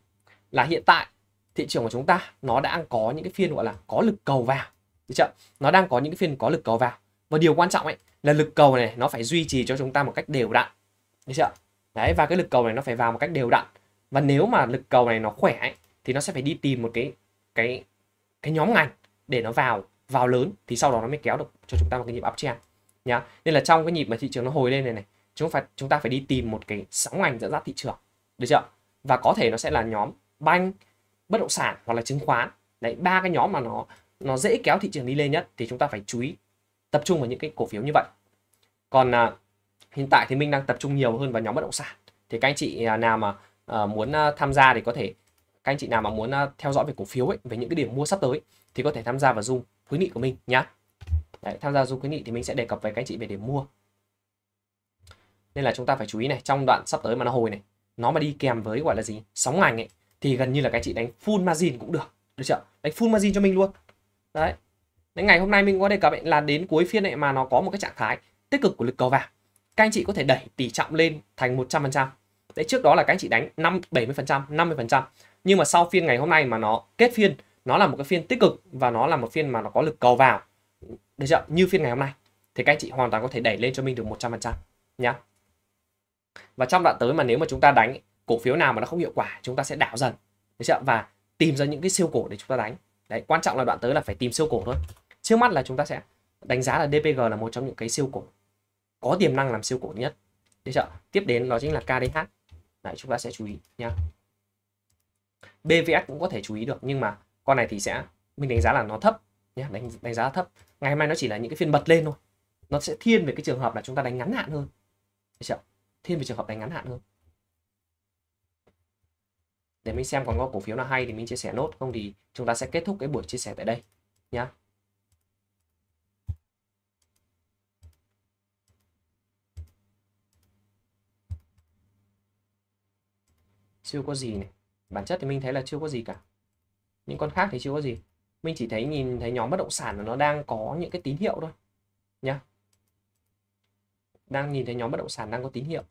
là hiện tại thị trường của chúng ta nó đang có những cái phiên gọi là có lực cầu vào được chưa nó đang có những cái phiên có lực cầu vào và điều quan trọng ấy là lực cầu này nó phải duy trì cho chúng ta một cách đều đặn được chưa đấy và cái lực cầu này nó phải vào một cách đều đặn và nếu mà lực cầu này nó khỏe ấy, thì nó sẽ phải đi tìm một cái cái cái nhóm ngành để nó vào vào lớn thì sau đó nó mới kéo được cho chúng ta một cái nhịp uptrend nhá nên là trong cái nhịp mà thị trường nó hồi lên này này chúng phải chúng ta phải đi tìm một cái sóng ngành dẫn dắt thị trường được chưa và có thể nó sẽ là nhóm banh bất động sản hoặc là chứng khoán đấy ba cái nhóm mà nó nó dễ kéo thị trường đi lên nhất thì chúng ta phải chú ý tập trung vào những cái cổ phiếu như vậy còn à, hiện tại thì mình đang tập trung nhiều hơn vào nhóm bất động sản thì các anh chị à, nào mà à, muốn à, tham gia thì có thể các anh chị nào mà muốn theo dõi về cổ phiếu ấy, về những cái điểm mua sắp tới thì có thể tham gia vào Zoom khuyến nghị của mình nhá. Đấy, tham gia Zoom khuyến nghị thì mình sẽ đề cập về các anh chị về điểm mua. Nên là chúng ta phải chú ý này, trong đoạn sắp tới mà nó hồi này, nó mà đi kèm với gọi là gì? Sóng ngành ấy thì gần như là các anh chị đánh full margin cũng được. Được chưa? Đánh full margin cho mình luôn. Đấy. Đấy ngày hôm nay mình có đề cập ấy, là đến cuối phiên này mà nó có một cái trạng thái tích cực của lực cầu vàng các anh chị có thể đẩy tỷ trọng lên thành 100%. Đấy trước đó là các anh chị đánh 5 70%, 50%. Nhưng mà sau phiên ngày hôm nay mà nó kết phiên, nó là một cái phiên tích cực và nó là một phiên mà nó có lực cầu vào. Được chưa? Như phiên ngày hôm nay thì các anh chị hoàn toàn có thể đẩy lên cho mình được 100% nhá. Và trong đoạn tới mà nếu mà chúng ta đánh cổ phiếu nào mà nó không hiệu quả, chúng ta sẽ đảo dần. Được chưa? Và tìm ra những cái siêu cổ để chúng ta đánh. Đấy, quan trọng là đoạn tới là phải tìm siêu cổ thôi. Trước mắt là chúng ta sẽ đánh giá là DPG là một trong những cái siêu cổ có tiềm năng làm siêu cổ nhất được chưa tiếp đến đó chính là KDH lại chúng ta sẽ chú ý nhá BVS cũng có thể chú ý được nhưng mà con này thì sẽ mình đánh giá là nó thấp nhá đánh đánh giá thấp ngày mai nó chỉ là những cái phiên bật lên thôi nó sẽ thiên về cái trường hợp là chúng ta đánh ngắn hạn hơn được chưa thiên về trường hợp đánh ngắn hạn hơn để mình xem còn có cổ phiếu nào hay thì mình chia sẻ nốt không thì chúng ta sẽ kết thúc cái buổi chia sẻ tại đây nhá chưa có gì này bản chất thì mình thấy là chưa có gì cả những con khác thì chưa có gì mình chỉ thấy nhìn thấy nhóm bất động sản là nó đang có những cái tín hiệu thôi nhá đang nhìn thấy nhóm bất động sản đang có tín hiệu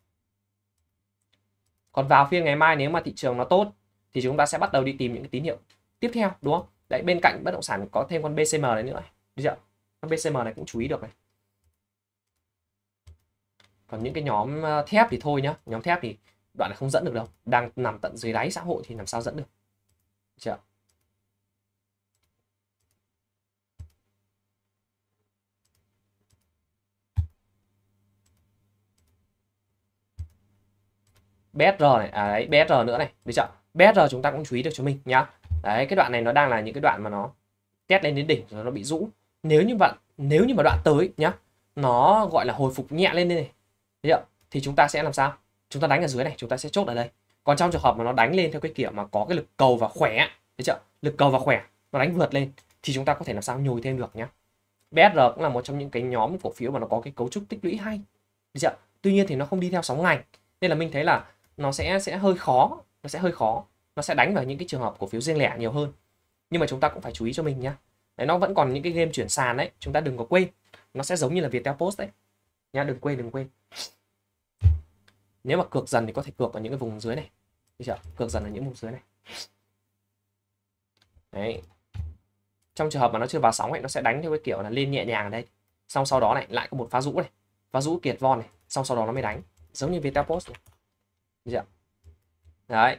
còn vào phiên ngày mai nếu mà thị trường nó tốt thì chúng ta sẽ bắt đầu đi tìm những cái tín hiệu tiếp theo đúng không đấy bên cạnh bất động sản có thêm con BCM này nữa được chưa con BCM này cũng chú ý được này còn những cái nhóm ờ, thép thì thôi nhá nhóm thép thì đoạn này không dẫn được đâu đang nằm tận dưới đáy xã hội thì làm sao dẫn được chưa BSR này à đấy BSR nữa này được chưa BSR chúng ta cũng chú ý được cho mình nhá đấy cái đoạn này nó đang là những cái đoạn mà nó test lên đến đỉnh rồi nó bị rũ nếu như bạn nếu như mà đoạn tới nhá nó gọi là hồi phục nhẹ lên đây này được chưa? thì chúng ta sẽ làm sao chúng ta đánh ở dưới này chúng ta sẽ chốt ở đây còn trong trường hợp mà nó đánh lên theo cái kiểu mà có cái lực cầu và khỏe thấy chưa lực cầu và khỏe nó đánh vượt lên thì chúng ta có thể làm sao nhồi thêm được nhá BSR cũng là một trong những cái nhóm cổ phiếu mà nó có cái cấu trúc tích lũy hay thấy chưa tuy nhiên thì nó không đi theo sóng ngành nên là mình thấy là nó sẽ sẽ hơi khó nó sẽ hơi khó nó sẽ đánh vào những cái trường hợp cổ phiếu riêng lẻ nhiều hơn nhưng mà chúng ta cũng phải chú ý cho mình nhá đấy nó vẫn còn những cái game chuyển sàn đấy chúng ta đừng có quên nó sẽ giống như là Viettel Post đấy nhá đừng quên đừng quên nếu mà cược dần thì có thể cược ở những cái vùng dưới này được chưa cược dần ở những vùng dưới này đấy trong trường hợp mà nó chưa vào sóng ấy nó sẽ đánh theo cái kiểu là lên nhẹ nhàng ở đây xong sau đó này lại có một phá rũ này phá rũ kiệt von này xong sau đó nó mới đánh giống như Viettel Post được chưa đấy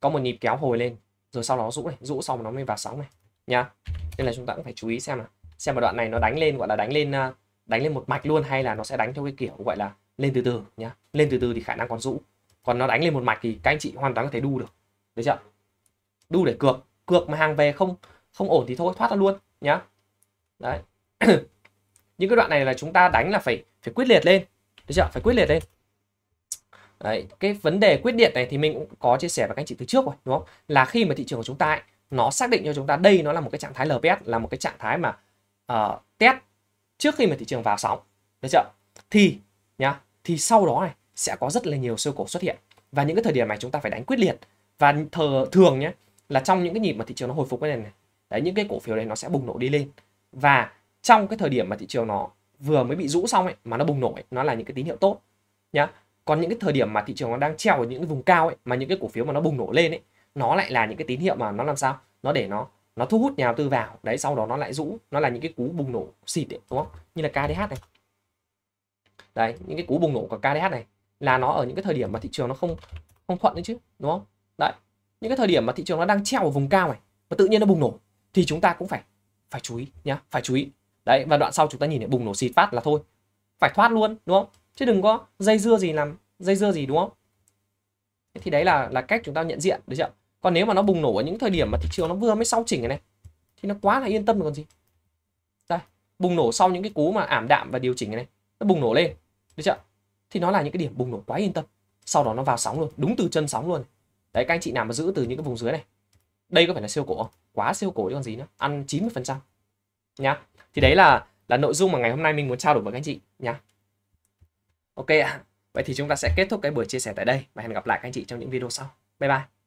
có một nhịp kéo hồi lên rồi sau đó nó rũ này rũ xong nó mới vào sóng này nha nên là chúng ta cũng phải chú ý xem là xem mà đoạn này nó đánh lên gọi là đánh lên à, đánh lên một mạch luôn hay là nó sẽ đánh theo cái kiểu gọi là lên từ từ nhá lên từ từ thì khả năng còn rũ còn nó đánh lên một mạch thì các anh chị hoàn toàn có thể đu được được chưa đu để cược cược mà hàng về không không ổn thì thôi thoát ra luôn nhá đấy <coughs> những cái đoạn này là chúng ta đánh là phải phải quyết liệt lên được chưa phải quyết liệt lên đấy cái vấn đề quyết liệt này thì mình cũng có chia sẻ với các anh chị từ trước rồi đúng không là khi mà thị trường của chúng ta ấy, nó xác định cho chúng ta đây nó là một cái trạng thái LPS là một cái trạng thái mà uh, test trước khi mà thị trường vào sóng được chưa thì nhá thì sau đó này sẽ có rất là nhiều sơ cổ xuất hiện và những cái thời điểm này chúng ta phải đánh quyết liệt và thờ, thường nhé là trong những cái nhịp mà thị trường nó hồi phục cái này này đấy những cái cổ phiếu này nó sẽ bùng nổ đi lên và trong cái thời điểm mà thị trường nó vừa mới bị rũ xong ấy mà nó bùng nổ ấy, nó là những cái tín hiệu tốt nhá còn những cái thời điểm mà thị trường nó đang treo ở những cái vùng cao ấy mà những cái cổ phiếu mà nó bùng nổ lên ấy nó lại là những cái tín hiệu mà nó làm sao nó để nó nó thu hút nhà đầu tư vào đấy sau đó nó lại rũ nó là những cái cú bùng nổ xịt ấy, đúng không như là KDH này đấy những cái cú bùng nổ của KDH này là nó ở những cái thời điểm mà thị trường nó không không thuận đấy chứ đúng không đấy những cái thời điểm mà thị trường nó đang treo ở vùng cao này và tự nhiên nó bùng nổ thì chúng ta cũng phải phải chú ý nhá phải chú ý đấy và đoạn sau chúng ta nhìn thấy bùng nổ xịt phát là thôi phải thoát luôn đúng không chứ đừng có dây dưa gì làm dây dưa gì đúng không thì đấy là là cách chúng ta nhận diện được chưa còn nếu mà nó bùng nổ ở những thời điểm mà thị trường nó vừa mới sau chỉnh này, này thì nó quá là yên tâm còn gì đây bùng nổ sau những cái cú mà ảm đạm và điều chỉnh này nó bùng nổ lên được chưa thì nó là những cái điểm bùng nổ quá yên tâm sau đó nó vào sóng luôn đúng từ chân sóng luôn đấy các anh chị nào mà giữ từ những cái vùng dưới này đây có phải là siêu cổ không quá siêu cổ chứ còn gì nữa ăn 90% phần trăm nhá thì đấy là là nội dung mà ngày hôm nay mình muốn trao đổi với các anh chị nhá ok ạ à. vậy thì chúng ta sẽ kết thúc cái buổi chia sẻ tại đây và hẹn gặp lại các anh chị trong những video sau bye bye